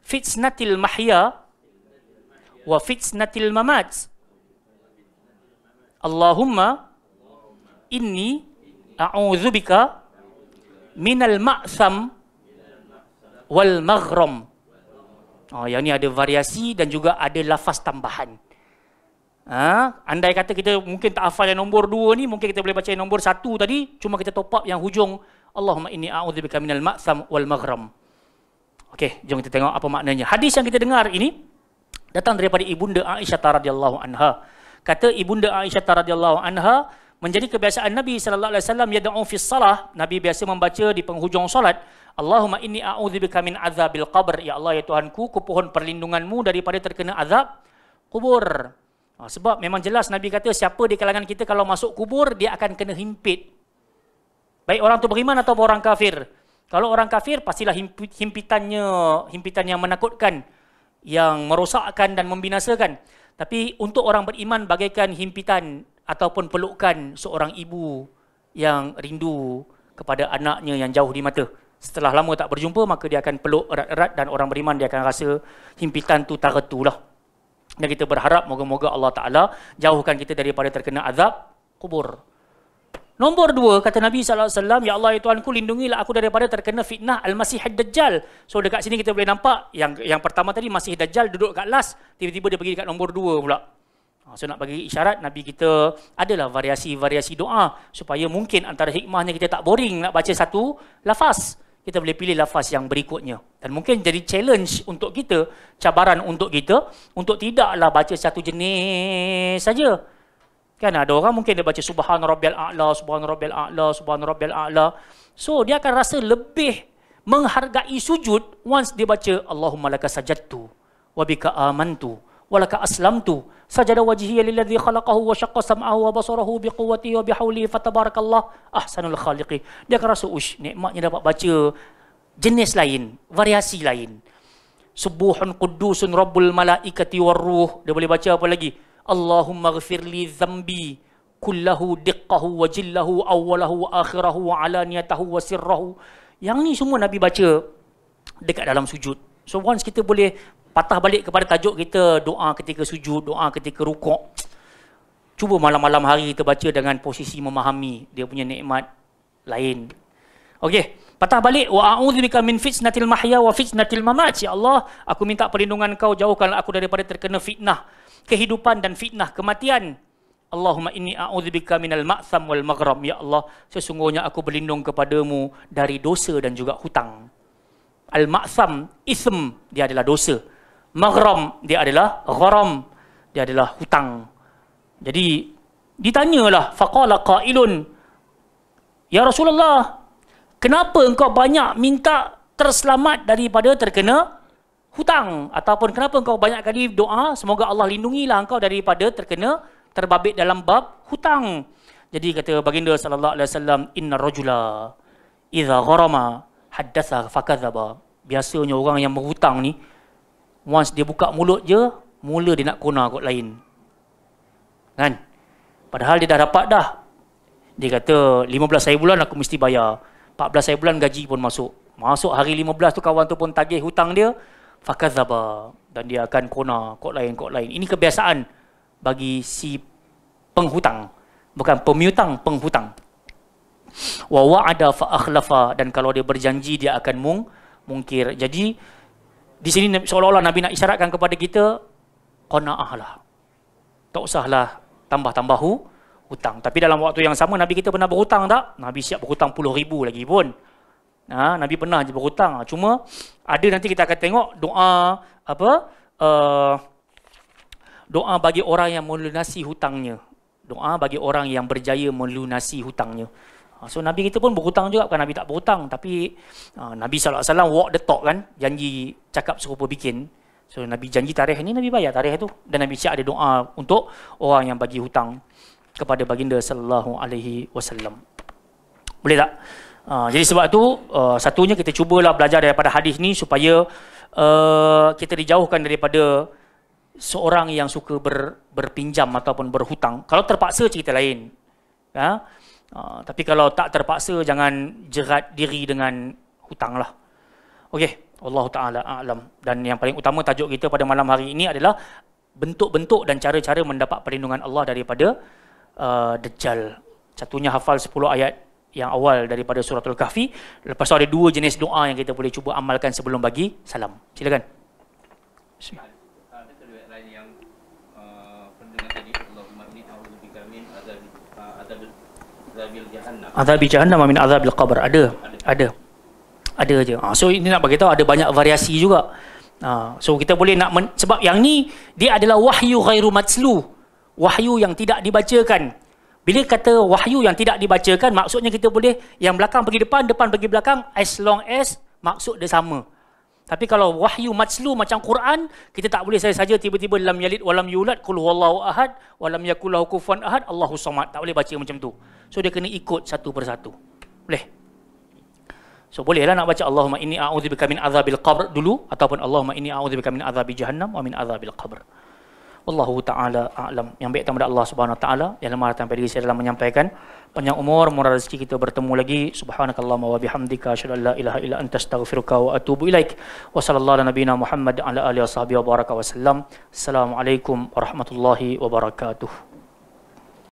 فتنة المحيا وفتنة الممات اللهم إني أعوذ بك من المأثم wal maghram. Oh, yang ni ada variasi dan juga ada lafaz tambahan. Ha? Andai kata kita mungkin tak hafal yang nombor dua ni, mungkin kita boleh baca yang nombor satu tadi, cuma kita top up yang hujung. Allahumma inni a'udhibika minal ma'tham wal maghram. Okey, jom kita tengok apa maknanya. Hadis yang kita dengar ini, datang daripada ibunda Aisyah radhiyallahu anha. Kata ibunda Aisyah radhiyallahu anha, menjadi kebiasaan Nabi sallallahu alaihi wasallam yad'u fi salah, Nabi biasa membaca di penghujung solat, Allahumma inni a'udzubika min azabil qabr. Ya Allah ya Tuhanku, kupohon perlindunganmu daripada terkena azab kubur. Ha, sebab memang jelas Nabi kata siapa di kalangan kita kalau masuk kubur dia akan kena himpit. Baik orang tu beriman atau orang kafir. Kalau orang kafir pastilah himpitannya himpitan yang menakutkan yang merosakkan dan membinasakan. Tapi untuk orang beriman bagaikan himpitan ataupun pelukan seorang ibu yang rindu kepada anaknya yang jauh di mata setelah lama tak berjumpa maka dia akan peluk erat-erat dan orang beriman dia akan rasa himpitan tu taretulah dan kita berharap moga-moga Allah Ta'ala jauhkan kita daripada terkena azab kubur. Nombor dua, kata Nabi SAW, Ya Allah, Ya Tuhanku, lindungilah aku daripada terkena fitnah Al-Masih Dajjal. So, dekat sini kita boleh nampak, yang yang pertama tadi, Masih Dajjal duduk kat last, tiba-tiba dia pergi dekat nombor dua pula. Ha, so, nak bagi isyarat, Nabi kita adalah variasi-variasi doa, supaya mungkin antara hikmahnya kita tak boring nak baca satu lafaz. Lafaz kita boleh pilih lafaz yang berikutnya. Dan mungkin jadi challenge untuk kita, cabaran untuk kita, untuk tidaklah baca satu jenis saja. Kan ada orang mungkin dia baca Subhan Rabbil A'la, Subhan Rabbil A'la, Subhan Rabbil A'la. So dia akan rasa lebih menghargai sujud once dia baca Allahumma laka sajadtu wa amantu walaka aslamtu sajada wajhi lilladzi khalaqahu wa syaqqa sam'ahu wa basarahu biquwwati wa bihawli fatabarakallah ahsanul khaliqi dia akan rasa ush nikmatnya dapat baca jenis lain variasi lain subuhun quddusun rabbul malaikati warruh dia boleh baca apa lagi Allahumma ghafirli zambi kullahu diqqahu wa jillahu awwalahu wa akhirahu wa alaniyatahu wa sirrahu yang ni semua Nabi baca dekat dalam sujud so once kita boleh patah balik kepada tajuk kita doa ketika sujud, doa ketika rukuk. Cuba malam-malam hari kita baca dengan posisi memahami dia punya nikmat lain. Okey, patah balik wa a'udzubika min fitnatil mahya wa fitnatil mamat. Ya Allah, aku minta perlindungan kau jauhkan aku daripada terkena fitnah kehidupan dan fitnah kematian. Allahumma inni a'udzubika minal ma'tham wal maghram. Ya Allah, sesungguhnya aku berlindung kepadamu dari dosa dan juga hutang. Al-ma'tham, ism, dia adalah dosa maghram dia adalah gharam dia adalah hutang jadi ditanyalah faqala qailun ya rasulullah kenapa engkau banyak minta terselamat daripada terkena hutang ataupun kenapa engkau banyak kali doa semoga Allah lindungilah engkau daripada terkena terbabit dalam bab hutang jadi kata baginda sallallahu alaihi wasallam inna rajula idza gharama haddatha fakadzaba biasanya orang yang berhutang ni Once dia buka mulut je, mula dia nak kuna kot lain. Kan? Padahal dia dah dapat dah. Dia kata, 15 hari bulan aku mesti bayar. 14 hari bulan gaji pun masuk. Masuk hari 15 tu kawan tu pun tagih hutang dia. Fakazabah. Dan dia akan kuna kot lain, kot lain. Ini kebiasaan bagi si penghutang. Bukan pemutang, penghutang. Wa wa'ada fa'akhlafa. Dan kalau dia berjanji, dia akan mung mungkir. Jadi, di sini seolah-olah Nabi nak isyaratkan kepada kita qanaahlah. Tak usahlah tambah-tambah hutang. Tapi dalam waktu yang sama Nabi kita pernah berhutang tak? Nabi siap berhutang puluh ribu lagi pun. Ha, Nabi pernah je berhutang. Ha, cuma ada nanti kita akan tengok doa apa? Uh, doa bagi orang yang melunasi hutangnya. Doa bagi orang yang berjaya melunasi hutangnya. Ha, so Nabi kita pun berhutang juga kan Nabi tak berhutang tapi ha, Nabi sallallahu alaihi walk the talk kan janji cakap serupa bikin. So Nabi janji tarikh ni Nabi bayar tarikh tu dan Nabi siap ada doa untuk orang yang bagi hutang kepada baginda sallallahu alaihi wasallam. Boleh tak? Uh, jadi sebab tu uh, satunya kita cubalah belajar daripada hadis ni supaya uh, kita dijauhkan daripada seorang yang suka ber, berpinjam ataupun berhutang. Kalau terpaksa cerita lain. Ya. Uh, tapi kalau tak terpaksa jangan jerat diri dengan hutang lah. Okay. Allah Ta'ala A'lam. Dan yang paling utama tajuk kita pada malam hari ini adalah bentuk-bentuk dan cara-cara mendapat perlindungan Allah daripada uh, Dajjal. Satunya hafal 10 ayat yang awal daripada suratul kahfi. Lepas tu ada dua jenis doa yang kita boleh cuba amalkan sebelum bagi salam. Silakan. Bismillahirrahmanirrahim. Uh, azab uh, jahannam amin azab al-qabr ada ada, ada ada je. Ha, so ini nak bagi tahu ada banyak variasi juga. Ha, so kita boleh nak men- sebab yang ni dia adalah wahyu ghairu matslu. Wahyu yang tidak dibacakan. Bila kata wahyu yang tidak dibacakan maksudnya kita boleh yang belakang pergi depan, depan pergi belakang as long as maksud dia sama. Tapi kalau wahyu matslu macam Quran, kita tak boleh saja-saja tiba-tiba lam yalid walam yulad kul huwallahu ahad walam yakul lahu kufuwan ahad Allahu samad. Tak boleh baca macam tu. So dia kena ikut satu persatu. Boleh? So bolehlah nak baca Allahumma inni a'udzubika min azabil qabr dulu ataupun Allahumma inni a'udzubika min azabil jahannam wa min azabil qabr. Wallahu taala a'lam. Yang baik kepada Allah Subhanahu wa taala. Yang lemah datang pada saya dalam menyampaikan panjang umur, murah rezeki kita bertemu lagi. Subhanakallahumma wa bihamdika asyhadu an la ilaha illa anta astaghfiruka wa atubu ilaik. Wa ala nabiyyina Muhammad ala alihi wa wa baraka wa Assalamualaikum warahmatullahi wabarakatuh.